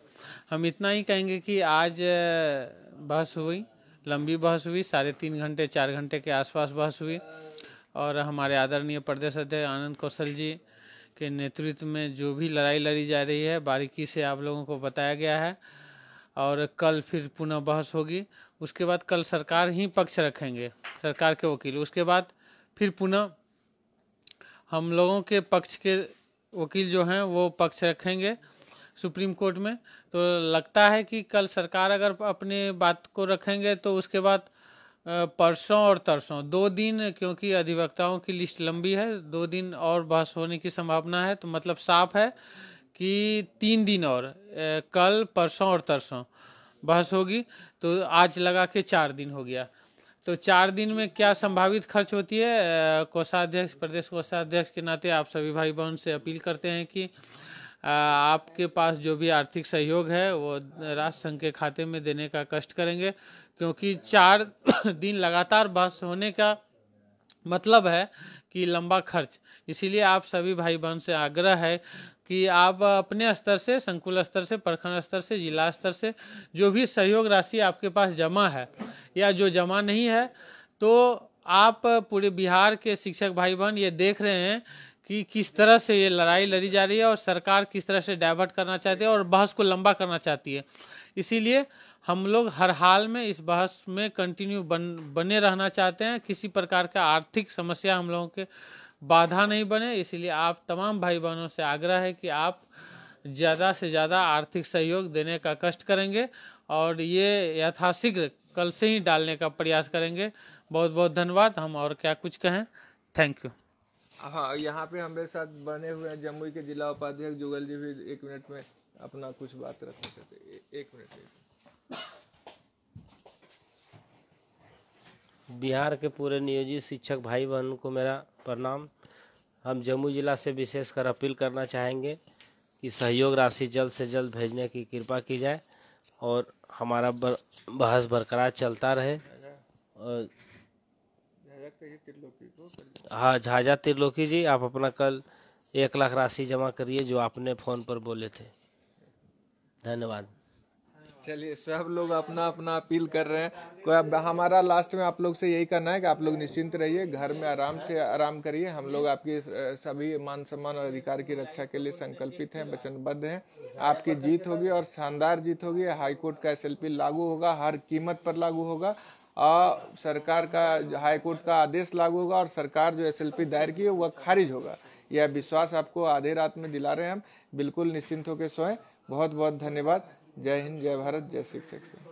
हम इतना ही कहेंगे कि आज बहस हुई लंबी बहस हुई साढ़े तीन घंटे चार घंटे के आसपास बहस हुई और हमारे आदरणीय प्रदेश अध्यक्ष आनंद कौशल जी के नेतृत्व में जो भी लड़ाई लड़ी जा रही है बारीकी से आप लोगों को बताया गया है और कल फिर पुनः बहस होगी उसके बाद कल सरकार ही पक्ष रखेंगे सरकार के वकील उसके बाद फिर पुनः हम लोगों के पक्ष के वकील जो हैं वो पक्ष रखेंगे सुप्रीम कोर्ट में तो लगता है कि कल सरकार अगर अपने बात को रखेंगे तो उसके बाद परसों और तरसों दो दिन क्योंकि अधिवक्ताओं की लिस्ट लंबी है दो दिन और बहस होने की संभावना है तो मतलब साफ है कि तीन दिन और ए, कल परसों और तरसों बहस होगी तो आज लगा के चार दिन हो गया तो चार दिन में क्या संभावित खर्च होती है कोषाध्यक्ष प्रदेश कोषाध्यक्ष के नाते आप सभी भाई बहन से अपील करते हैं कि आपके पास जो भी आर्थिक सहयोग है वो राष्ट्र संघ के खाते में देने का कष्ट करेंगे क्योंकि चार दिन लगातार बहस होने का मतलब है कि लंबा खर्च इसीलिए आप सभी भाई बहन से आग्रह है कि आप अपने स्तर से संकुल स्तर से प्रखंड स्तर से जिला स्तर से जो भी सहयोग राशि आपके पास जमा है या जो जमा नहीं है तो आप पूरे बिहार के शिक्षक भाई बहन ये देख रहे हैं कि किस तरह से ये लड़ाई लड़ी जा रही है और सरकार किस तरह से डाइवर्ट करना चाहती है और बहस को लंबा करना चाहती है इसीलिए हम लोग हर हाल में इस बहस में कंटिन्यू बन बने रहना चाहते हैं किसी प्रकार का आर्थिक समस्या हम लोगों के बाधा नहीं बने इसलिए आप तमाम भाई बहनों से आग्रह है कि आप ज़्यादा से ज़्यादा आर्थिक सहयोग देने का कष्ट करेंगे और ये यथाशीघ्र कल से ही डालने का प्रयास करेंगे बहुत बहुत धन्यवाद हम और क्या कुछ कहें थैंक यू हाँ यहाँ पे हमारे साथ बने हुए हैं के जिला उपाध्यक्ष जुगल जी भी एक मिनट में अपना कुछ बात रखना चाहते एक मिनट बिहार के पूरे नियोजित शिक्षक भाई बहन को मेरा प्रणाम हम जम्मू ज़िला से विशेषकर अपील करना चाहेंगे कि सहयोग राशि जल्द से जल्द भेजने की कृपा की जाए और हमारा बर, बहस बरकरार चलता रहे और हाँ झाझा त्रिलोकी जी आप अपना कल एक लाख राशि जमा करिए जो आपने फ़ोन पर बोले थे धन्यवाद चलिए सब लोग अपना अपना अपील कर रहे हैं कोई हमारा लास्ट में आप लोग से यही करना है कि आप लोग निश्चिंत रहिए घर में आराम से आराम करिए हम लोग आपके सभी मान सम्मान और अधिकार की रक्षा के लिए संकल्पित हैं वचनबद्ध हैं आपकी जीत होगी और शानदार जीत होगी हाईकोर्ट का एस लागू होगा हर कीमत पर लागू होगा और सरकार का हाईकोर्ट का आदेश लागू होगा और सरकार जो एस दायर की है वह खारिज होगा यह विश्वास आपको आधे रात में दिला रहे हैं हम बिल्कुल निश्चिंत होकर सोएं बहुत बहुत धन्यवाद जय हिंद जय भारत जय शिक्षक सिंह